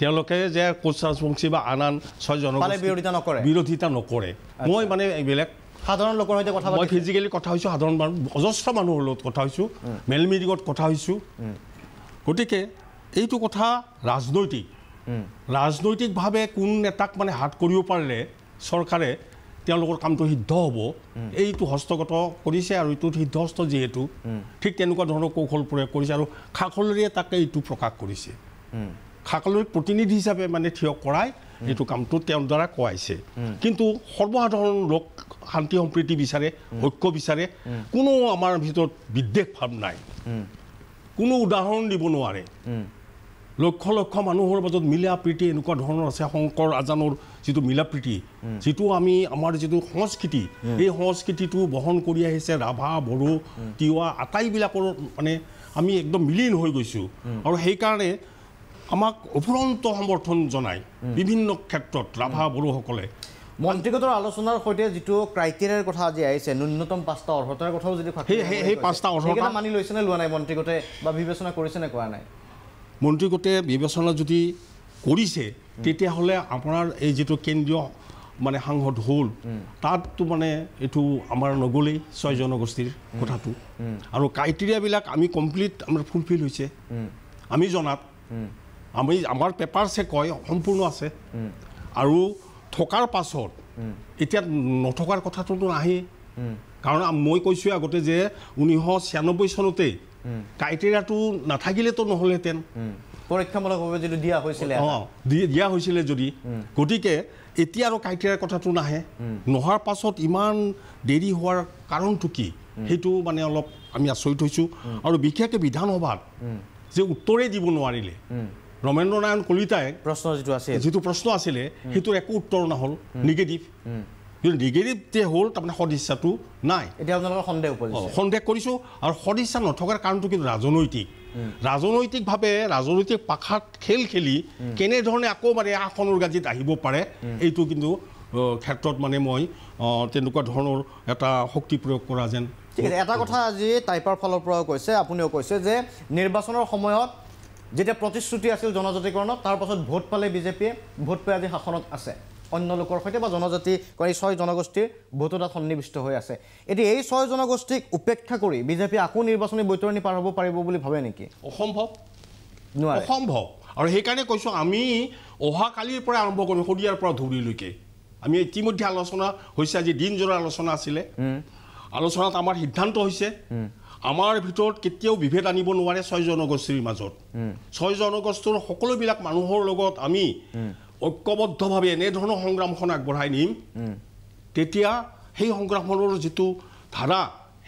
তেওঁলোকে যে কোচ ৰাজবংশী বা আন আন ছয়জনৰ বিৰোধিতা নকৰে বিৰোধিতা নকৰে মই মানে এইবিলাক সাধাৰণ লোকৰ সৈতে কথা মই ফিজিকেলি কথা হৈছোঁ সাধাৰণ মানুহ অজস্ৰ মানুহৰ লগত কথা হৈছোঁ মেলমিৰিগত কথা হৈছোঁ গতিকে এইটো কথা ৰাজনৈতিক ৰাজনৈতিকভাৱে কোন নেতাক মানে হাত কৰিব পাৰিলে চৰকাৰে তেওঁলোকৰ কামটো সিদ্ধ হ'ব এইটো হস্তগত কৰিছে আৰু এইটো সিদ্ধহস্ত যিহেতু ঠিক তেনেকুৱা ধৰণৰ কৌশল প্ৰয়োগ কৰিছে আৰু শাসনেৰে তাকে এইটো প্ৰকাশ কৰিছে খাকলৈ প্ৰতিনিধি হিচাপে মানে থিয় কৰাই যিটো কামটো তেওঁৰ দ্বাৰা কৰাইছে কিন্তু সৰ্বসাধাৰণ লোক শান্তি সম্প্ৰীতি বিচাৰে ঐক্য বিচাৰে কোনো আমাৰ ভিতৰত বিদ্বেষ ভাৱ নাই কোনো উদাহৰণ দিব নোৱাৰে লক্ষ লক্ষ মানুহৰ মাজত মিলা প্ৰীতি এনেকুৱা ধৰণৰ আছে শংকৰ আজানৰ যিটো মিলা প্ৰীতি যিটো আমি আমাৰ যিটো সংস্কৃতি এই সংস্কৃতিটো বহন কৰি আহিছে ৰাভা বড়ো তিৱা আটাইবিলাকৰ মানে আমি একদম মিলিন হৈ গৈছোঁ আৰু সেইকাৰণে আমাক অফুৰন্ত সমৰ্থন জনাই বিভিন্ন ক্ষেত্ৰত ৰাভা বড়োসকলে মন্ত্ৰীগত আলোচনাৰ সৈতে যিটো ক্ৰাইটেৰিয়াৰ কথা আজি আহিছে ন্যূনতম পাঁচটা অৰ্হতাৰ কথাও যদি সেই পাঁচটা অৰ্হতা মানি লৈছেনে লোৱা নাই মন্ত্ৰীগোটে বা বিবেচনা কৰিছেনে কৰা নাই মন্ত্ৰীগতে বিবেচনা যদি কৰিছে তেতিয়াহ'লে আপোনাৰ এই যিটো কেন্দ্ৰীয় মানে সাংসদ হ'ল তাততো মানে এইটো আমাৰ নগ'লেই ছয় জনগোষ্ঠীৰ কথাটো আৰু ক্ৰাইটেৰিয়াবিলাক আমি কমপ্লিট আমাৰ ফুলফিল হৈছে আমি জনাত আমি আমাৰ পেপাৰছে কয় সম্পূৰ্ণ আছে আৰু থকাৰ পাছত এতিয়া নথকাৰ কথাটোতো নাহেই কাৰণ মই কৈছোঁ আগতে যে ঊনৈশ ছিয়ানব্বৈ চনতেই ক্ৰাইটেৰিয়াটো নাথাকিলেতো নহ'লহেঁতেন পৰীক্ষামূলকভাৱে যদি দিয়া হৈছিলে অঁ দিয়া হৈছিলে যদি গতিকে এতিয়া আৰু ক্ৰাইটেৰিয়াৰ কথাটো নাহে নহাৰ পাছত ইমান দেৰি হোৱাৰ কাৰণটো কি সেইটো মানে অলপ আমি আচৰিত হৈছোঁ আৰু বিশেষকৈ বিধানসভাত যে উত্তৰেই দিব নোৱাৰিলে ৰমেন্দ্ৰ নাৰায়ণ কলিতাই প্ৰশ্ন যিটো আছিল যিটো প্ৰশ্ন আছিলে সেইটোৰ একো উত্তৰ নহ'ল নিগেটিভ কিন্তু নিগেটিভ যে হ'ল তাৰমানে সদিচ্ছাটো নাই এতিয়া আপোনালোকৰ সন্দেহ সন্দেহ কৰিছোঁ আৰু সদিচ্ছা নথকাৰ কাৰণটো কিন্তু ৰাজনৈতিক ৰাজনৈতিকভাৱে ৰাজনৈতিক পাখাত খেল খেলি কেনেধৰণে আকৌ মানে আসনৰ গাজিত আহিব পাৰে এইটো কিন্তু ক্ষেত্ৰত মানে মই তেনেকুৱা ধৰণৰ এটা শক্তি প্ৰয়োগ কৰা যেন ঠিক আছে এটা কথা আজি টাইপাৰ ফালৰ পৰাও কৈছে আপুনিও কৈছে যে নিৰ্বাচনৰ সময়ত যেতিয়া প্ৰতিশ্ৰুতি আছিল জনজাতিকৰণত তাৰপাছত ভোট পালে বিজেপিয়ে ভোট পাই আজি শাসনত আছে অন্য লোকৰ সৈতে বা জনজাতি কৰি ছয় জনগোষ্ঠীৰ ভোটদাত সন্নিৱিষ্ট হৈ আছে এতিয়া এই ছয় জনগোষ্ঠীক উপেক্ষা কৰি বিজেপিয়ে আকৌ নিৰ্বাচনী বৈতৰণি পাৰ হ'ব পাৰিব বুলি ভাবে নেকি অসম্ভৱ নোৱাৰে অসম্ভৱ আৰু সেইকাৰণে কৈছোঁ আমি অহাকালিৰ পৰা আৰম্ভ কৰিম শদিয়াৰ পৰা ধুবুৰীলৈকে আমি ইতিমধ্যে আলোচনা হৈছে আজি দিনজোৰা আলোচনা আছিলে আলোচনাত আমাৰ সিদ্ধান্ত হৈছে আমাৰ ভিতৰত কেতিয়াও বিভেদ আনিব নোৱাৰে ছয় জনগোষ্ঠীৰ মাজত ছয় জনগোষ্ঠীৰ সকলোবিলাক মানুহৰ লগত আমি ঐক্যবদ্ধভাৱে এনেধৰণৰ সংগ্ৰামখন আগবঢ়াই নিম তেতিয়া সেই সংগ্ৰামখনৰ যিটো ধাৰা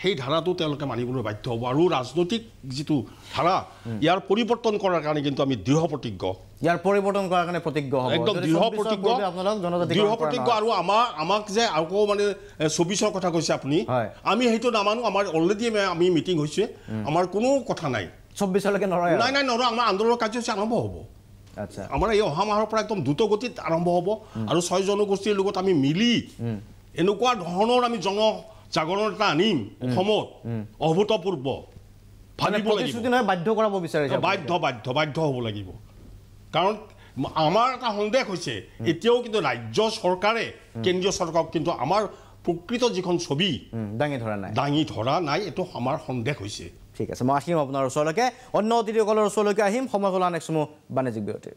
সেই ধাৰাটো তেওঁলোকে মানিবলৈ বাধ্য হ'ব আৰু ৰাজনৈতিক যিটো ধাৰা ইয়াৰ পৰিৱৰ্তন কৰাৰ কাৰণে কিন্তু আমি দৃঢ় প্ৰতিজ্ঞ ইয়াৰ পৰিৱৰ্তন কৰাৰ কাৰণে প্ৰতিজ্ঞ হ'ব একদম দৃঢ় প্ৰতিজ্ঞ আপোনালোক জনজাতি দৃঢ় প্ৰতিজ্ঞ আৰু আমাৰ আমাক যে আকৌ মানে চৌবিছৰ কথা কৈছে আপুনি আমি সেইটো নামানো আমাৰ অলৰেডি আমি মিটিং হৈছে আমাৰ কোনো কথা নাই চৌবিছলৈকে নৰয় নাই নাই নৰয় আমাৰ আন্দোলনৰ কাৰ্যসূচী আৰম্ভ হ'ব আচ্ছা আমাৰ এই অহা মাহৰ পৰা একদম গতিত আৰম্ভ হ'ব আৰু ছয় জনগোষ্ঠীৰ লগত আমি মিলি এনেকুৱা ধৰণৰ আমি জন জাগৰণ এটা আনিম অসমত অভূতপূৰ্ব কৰাব বিচাৰিছে বাধ্য হ'ব লাগিব কাৰণ আমাৰ এটা সন্দেহ হৈছে এতিয়াও কিন্তু ৰাজ্য চৰকাৰে কেন্দ্ৰীয় চৰকাৰক কিন্তু আমাৰ প্ৰকৃত যিখন ছবি দাঙি ধৰা নাই দাঙি ধৰা নাই এইটো আমাৰ সন্দেহ হৈছে ঠিক আছে মই আহিম আপোনাৰ ওচৰলৈকে অন্য অতিথিসকলৰ ওচৰলৈকে আহিম সময় হ'ল আন এক চমু বাণিজ্যিক বিৰতিৰ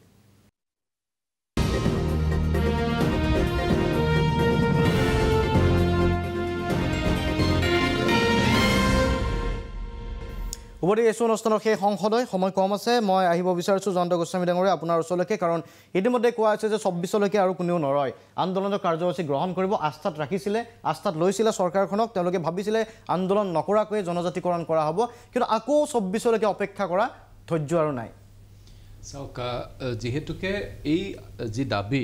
উভতি আহিছোঁ অনুষ্ঠানৰ সেই সংসদলৈ সময় কম আছে মই আহিব বিচাৰিছোঁ জয়ন্ত গোস্বামী ডাঙৰে আপোনাৰ ওচৰলৈকে কাৰণ ইতিমধ্যে কোৱা হৈছে যে চৌব্বিছলৈকে আৰু কোনেও নৰয় আন্দোলনৰ কাৰ্যসূচী গ্ৰহণ কৰিব আস্থাত ৰাখিছিলে আস্থাত লৈছিলে চৰকাৰখনক তেওঁলোকে ভাবিছিলে আন্দোলন নকৰাকৈয়ে জনজাতিকৰণ কৰা হ'ব কিন্তু আকৌ চৌব্বিছলৈকে অপেক্ষা কৰা ধৈৰ্য আৰু নাই চাওক যিহেতুকে এই যি দাবী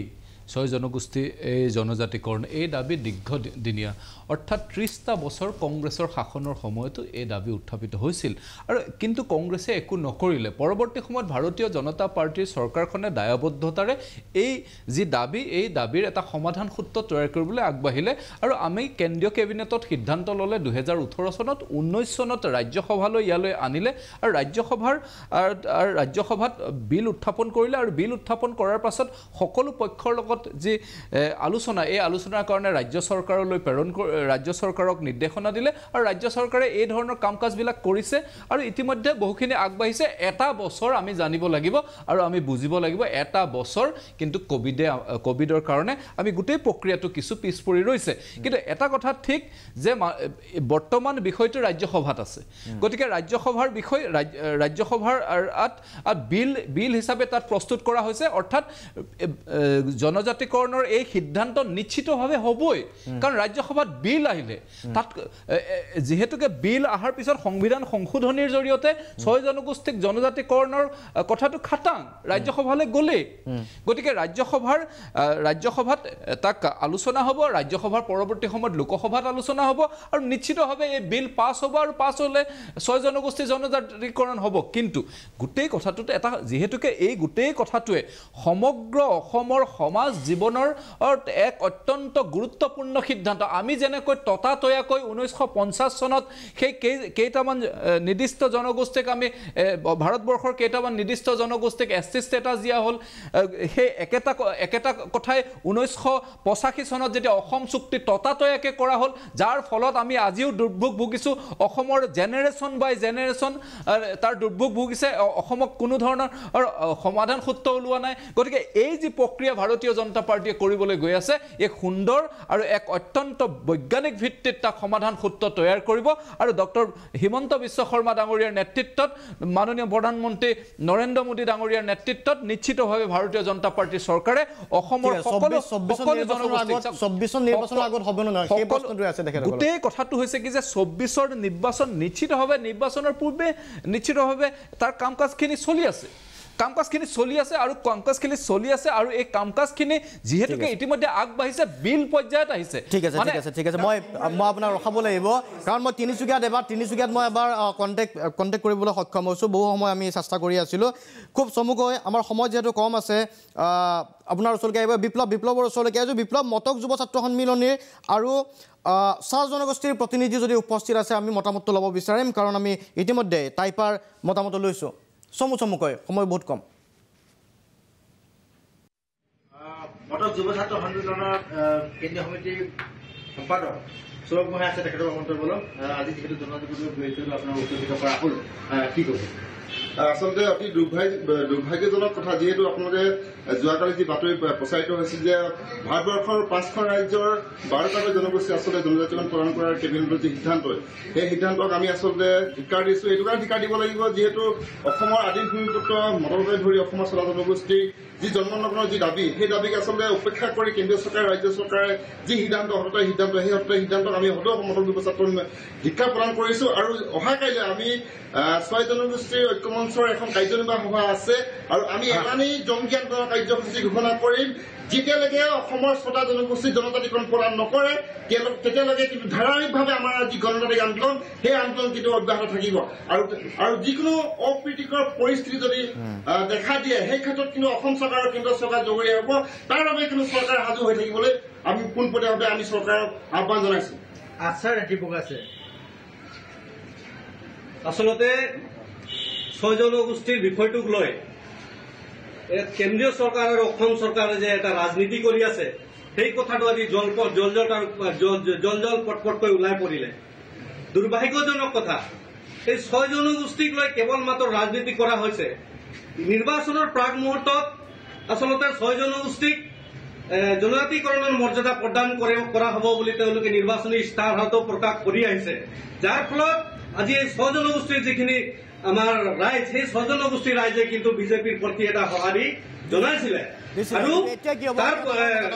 ছয় জনগোষ্ঠী এই জনজাতিকৰণ এই দাবী দীৰ্ঘদিনীয়া অৰ্থাৎ ত্ৰিছটা বছৰ কংগ্ৰেছৰ শাসনৰ সময়তো এই দাবী উত্থাপিত হৈছিল আৰু কিন্তু কংগ্ৰেছে একো নকৰিলে পৰৱৰ্তী সময়ত ভাৰতীয় জনতা পাৰ্টীৰ চৰকাৰখনে দায়বদ্ধতাৰে এই যি দাবী এই দাবীৰ এটা সমাধান সূত্ৰ তৈয়াৰ কৰিবলৈ আগবাঢ়িলে আৰু আমি কেন্দ্ৰীয় কেবিনেটত সিদ্ধান্ত ল'লে দুহেজাৰ ওঠৰ চনত ঊনৈছ চনত ৰাজ্যসভালৈ ইয়ালৈ আনিলে আৰু ৰাজ্যসভাৰ ৰাজ্যসভাত বিল উত্থাপন কৰিলে আৰু বিল উত্থাপন কৰাৰ পাছত সকলো পক্ষৰ লগত যি আলোচনা এই আলোচনাৰ কাৰণে ৰাজ্য চৰকাৰলৈ প্ৰেৰণ কৰি ৰাজ্য চৰকাৰক নিৰ্দেশনা দিলে আৰু ৰাজ্য চৰকাৰে এই ধৰণৰ কাম কাজবিলাক কৰিছে আৰু ইতিমধ্যে বহুখিনি আগবাঢ়িছে এটা বছৰ আমি জানিব লাগিব আৰু আমি বুজিব লাগিব এটা বছৰ কিন্তু কোভিডে কোভিডৰ কাৰণে আমি গোটেই প্ৰক্ৰিয়াটো কিছু পিছ পৰি ৰৈছে কিন্তু এটা কথা ঠিক যে বৰ্তমান বিষয়টো ৰাজ্যসভাত আছে গতিকে ৰাজ্যসভাৰ বিষয় ৰাজ্যসভাৰ বিল বিল হিচাপে তাত প্ৰস্তুত কৰা হৈছে অৰ্থাৎ জনজাতিকৰণৰ এই সিদ্ধান্ত নিশ্চিতভাৱে হ'বই কাৰণ ৰাজ্যসভাত বিল আহিলে তাত যিহেতুকে বিল অহাৰ পিছত সংবিধান সংশোধনীৰ জৰিয়তে ছয় জনগোষ্ঠীক জনজাতিকৰণৰ কথাটো খাটাং ৰাজ্যসভালৈ গ'লেই গতিকে ৰাজ্যসভাৰ ৰাজ্যসভাত তাক আলোচনা হ'ব ৰাজ্যসভাৰ পৰৱৰ্তী সময়ত লোকসভাত আলোচনা হ'ব আৰু নিশ্চিতভাৱে এই বিল পাছ হ'ব আৰু পাছ হ'লে ছয় জনগোষ্ঠী জনজাতিকৰণ হ'ব কিন্তু গোটেই কথাটোত এটা যিহেতুকে এই গোটেই কথাটোৱে সমগ্ৰ অসমৰ সমাজ জীৱনৰ এক অত্যন্ত গুৰুত্বপূৰ্ণ সিদ্ধান্ত আমি যেনে যেনেকৈ ততাতৈয়াকৈ ঊনৈছশ পঞ্চাছ চনত সেই কেই কেইটামান নিৰ্দিষ্ট জনগোষ্ঠীক আমি ভাৰতবৰ্ষৰ কেইটামান নিৰ্দিষ্ট জনগোষ্ঠীক এছ টি ষ্টেটাছ দিয়া হ'ল সেই একেটা একেটা কথাই ঊনৈছশ পঁচাশী চনত যেতিয়া অসম চুক্তি ততাতৈয়াকৈ কৰা হ'ল যাৰ ফলত আমি আজিও দুৰ্ভোগ ভুগিছোঁ অসমৰ জেনেৰেশ্যন বাই জেনেৰেশ্যন তাৰ দুৰ্ভোগ ভুগিছে অসমক কোনো ধৰণৰ সমাধান সূত্ৰ ওলোৱা নাই গতিকে এই যি প্ৰক্ৰিয়া ভাৰতীয় জনতা পাৰ্টীয়ে কৰিবলৈ গৈ আছে এক সুন্দৰ আৰু এক অত্যন্ত বৈজ্ঞানিক বৈজ্ঞানিক ভিত্তিত তাক সমাধান সূত্ৰ তৈয়াৰ কৰিব আৰু ডক্টৰ হিমন্ত বিশ্ব শৰ্মা ডাঙৰীয়াৰ নেতৃত্বত মাননীয় প্ৰধানমন্ত্ৰী নৰেন্দ্ৰ মোদী ডাঙৰীয়াৰ নেতৃত্বত নিশ্চিতভাৱে ভাৰতীয় জনতা পাৰ্টিৰ চৰকাৰে অসমৰ সকলো গোটেই কথাটো হৈছে কি যে চৌব্বিছৰ নিৰ্বাচন নিশ্চিতভাৱে নিৰ্বাচনৰ পূৰ্বে নিশ্চিতভাৱে তাৰ কাম কাজখিনি চলি আছে কাম কাজখিনি চলি আছে আৰু কাম কাজখিনি চলি আছে আৰু এই কাম কাজখিনি যিহেতুকে ইতিমধ্যে আগবাঢ়িছে বিল পৰ্যায়ত আহিছে ঠিক আছে ঠিক আছে ঠিক আছে মই মই আপোনাক ৰখাব লাগিব কাৰণ মই তিনিচুকীয়াত এবাৰ তিনিচুকীয়াত মই এবাৰ কণ্টেক্ট কণ্টেক্ট কৰিবলৈ সক্ষম হৈছোঁ বহু সময় আমি চেষ্টা কৰি আছিলোঁ খুব চমুকৈ আমাৰ সময় যিহেতু কম আছে আপোনাৰ ওচৰলৈকে আহিব বিপ্লৱ বিপ্লৱৰ ওচৰলৈকে আহিছোঁ বিপ্লৱ মটক যুৱ ছাত্ৰ সন্মিলনীৰ আৰু চাহ জনগোষ্ঠীৰ প্ৰতিনিধি যদি উপস্থিত আছে আমি মতামতটো ল'ব বিচাৰিম কাৰণ আমি ইতিমধ্যে টাইপাৰ মতামত লৈছোঁ চমু চমুকৈ সময় বহুত কম মটক যুৱ ছাত্ৰ সন্মিলনৰ সমিতিৰ সম্পাদক সৌৰভ মহে আছে তেখেতৰ মন্তব্য আজি যিহেতু জনজীৱনৰ আপোনাৰ উপস্থিত কৰা হ'ল কি কৈছে আচলতে অতি দুৰ্ভাগ্যজনক কথা যিহেতু আপোনালোকে যোৱাকালি যি বাতৰি প্ৰচাৰিত হৈছিল যে ভাৰতবৰ্ষৰ পাঁচখন ৰাজ্যৰ বাৰটাকৈ জনগোষ্ঠী আচলতে জনজাতিখন প্ৰদান কৰাৰ কেবিনেটৰ যি সিদ্ধান্ত সেই সিদ্ধান্তক আমি আচলতে ধিকাৰ দিছোঁ এইটো কাৰণে ধিকাৰ দিব লাগিব যিহেতু অসমৰ আদিম ভূমিপুত্ৰ মদলকে ধৰি অসমৰ চলা জনগোষ্ঠী যি জন্ম নগৰৰ যি দাবী সেই দাবীক আচলতে উপেক্ষা কৰি কেন্দ্ৰীয় চৰকাৰে ৰাজ্য চৰকাৰে যি সিদ্ধান্ত হতে সিদ্ধান্ত সেই হতে সিদ্ধান্তক আমি সদৌ সমৰ্থন ব্যৱস্থা শিক্ষা প্ৰদান কৰিছো আৰু অহা কাইলৈ আমি ছয় জনগোষ্ঠীৰ ঐক্যমন মঞ্চৰ এখন কাৰ্যনিৰ্বাহ সভা আছে আৰু আমি এমানেই জংগীয়ান দলৰ কাৰ্যসূচী ঘোষণা কৰিম যেতিয়ালৈকে অসমৰ শ্ৰোতা জনগোষ্ঠী জনতাধিকৰণ প্ৰদান নকৰে তেতিয়ালৈকে কিন্তু ধাৰাবাহিকভাৱে আমাৰ যি গণতান্ত্ৰিক আন্দোলন সেই আন্দোলন কিন্তু অব্যাহত থাকিব আৰু আৰু যিকোনো অপ্ৰীতিকৰ পৰিস্থিতি যদি দেখা দিয়ে সেই ক্ষেত্ৰত কিন্তু অসম চৰকাৰ আৰু কেন্দ্ৰ চৰকাৰ জগৰীয়া হ'ব তাৰ বাবে কিন্তু চৰকাৰ সাজু হৈ থাকিবলৈ আমি পোনপটীয়াভাৱে আমি চৰকাৰক আহ্বান জনাইছো আচ্ছা ৰাতিপুৱা আছে আচলতে ছয় জনগোষ্ঠীৰ বিষয়টোক লৈ কেন্দ্ৰীয় চৰকাৰ আৰু অসম চৰকাৰে যে এটা ৰাজনীতি কৰি আছে সেই কথাটা আজ জল জল জল জল পটপটকৈ ওলাই পৰিলে দুৰ্ভাগ্যজনক কথা এই ছয় জনগোষ্ঠীক লৈ কেৱল মাত্ৰ ৰাজনীতি কৰা হৈছে নিৰ্বাচনৰ প্ৰাক মুহূৰ্তত আচলতে ছয় জনগোষ্ঠীক জনজাতিকৰণৰ মৰ্যাদা প্ৰদান কৰা হব বুলি বলে নিৰ্বাচনী ইস্তাহাৰও প্ৰকাশ কৰি আহিছে যাৰ ফলত আজি এই ছয় জনগোষ্ঠীৰ যিখিনি আমাৰ ৰাইজ সেই ছজনগোষ্ঠীৰ ৰাইজে কিন্তু বিজেপিৰ প্ৰতি এটা সঁহাৰি জনাইছিলে এতিয়া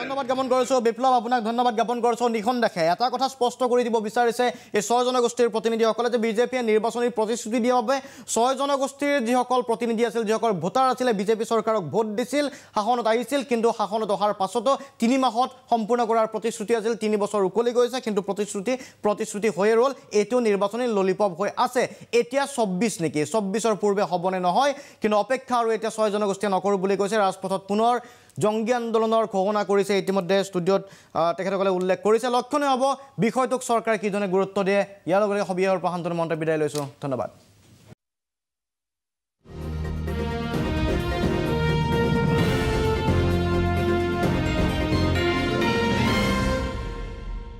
ধন্যবাদ ধন্যবাদ জ্ঞাপন জ্ঞাপন বিপ্লৱ আপোনাক এটা কথা স্পষ্ট কৰি দিব বিচাৰিছে এই ছয় ছয় জনগোষ্ঠীৰ জনগোষ্ঠীৰ প্ৰতিনিধিসকলে যে বিজেপিয়ে নিৰ্বাচনী নিৰ্বাচনী প্ৰতিশ্ৰুতি প্ৰতিশ্ৰুতি প্ৰতিশ্ৰুতি প্ৰতিশ্ৰুতি দিয়া বাবে যিসকল যিসকল প্ৰতিনিধি আছিল আছিল ভোটাৰ আছিলে বিজেপি চৰকাৰক ভোট দিছিল শাসনত শাসনত আহিছিল কিন্তু কিন্তু অহাৰ পাছতো তিনি তিনি মাহত সম্পূৰ্ণ কৰাৰ বছৰ উকলি গৈছে হৈয়ে ৰ'ল এইটো হৈ আছে চৌব্বিছ নেকি চৌব্বিছৰ পূৰ্বে হ'বনে নহয় কিন্তু অপেক্ষা আৰু এতিয়া ছয় জনগোষ্ঠীয়ে নকৰোঁ বুলি কৈছে ৰাজপথত পুনৰ জংগী আন্দোলনৰ ঘোষণা কৰিছে ইতিমধ্যে ষ্টুডিঅ'ত তেখেতসকলে উল্লেখ কৰিছে লক্ষণীয় হ'ব বিষয়টোক চৰকাৰে কিজনে গুৰুত্ব দিয়ে ইয়াৰ লগতে সবিয়াৰ প্ৰশান্ত মন্ত্ৰী বিদায় লৈছোঁ ধন্যবাদ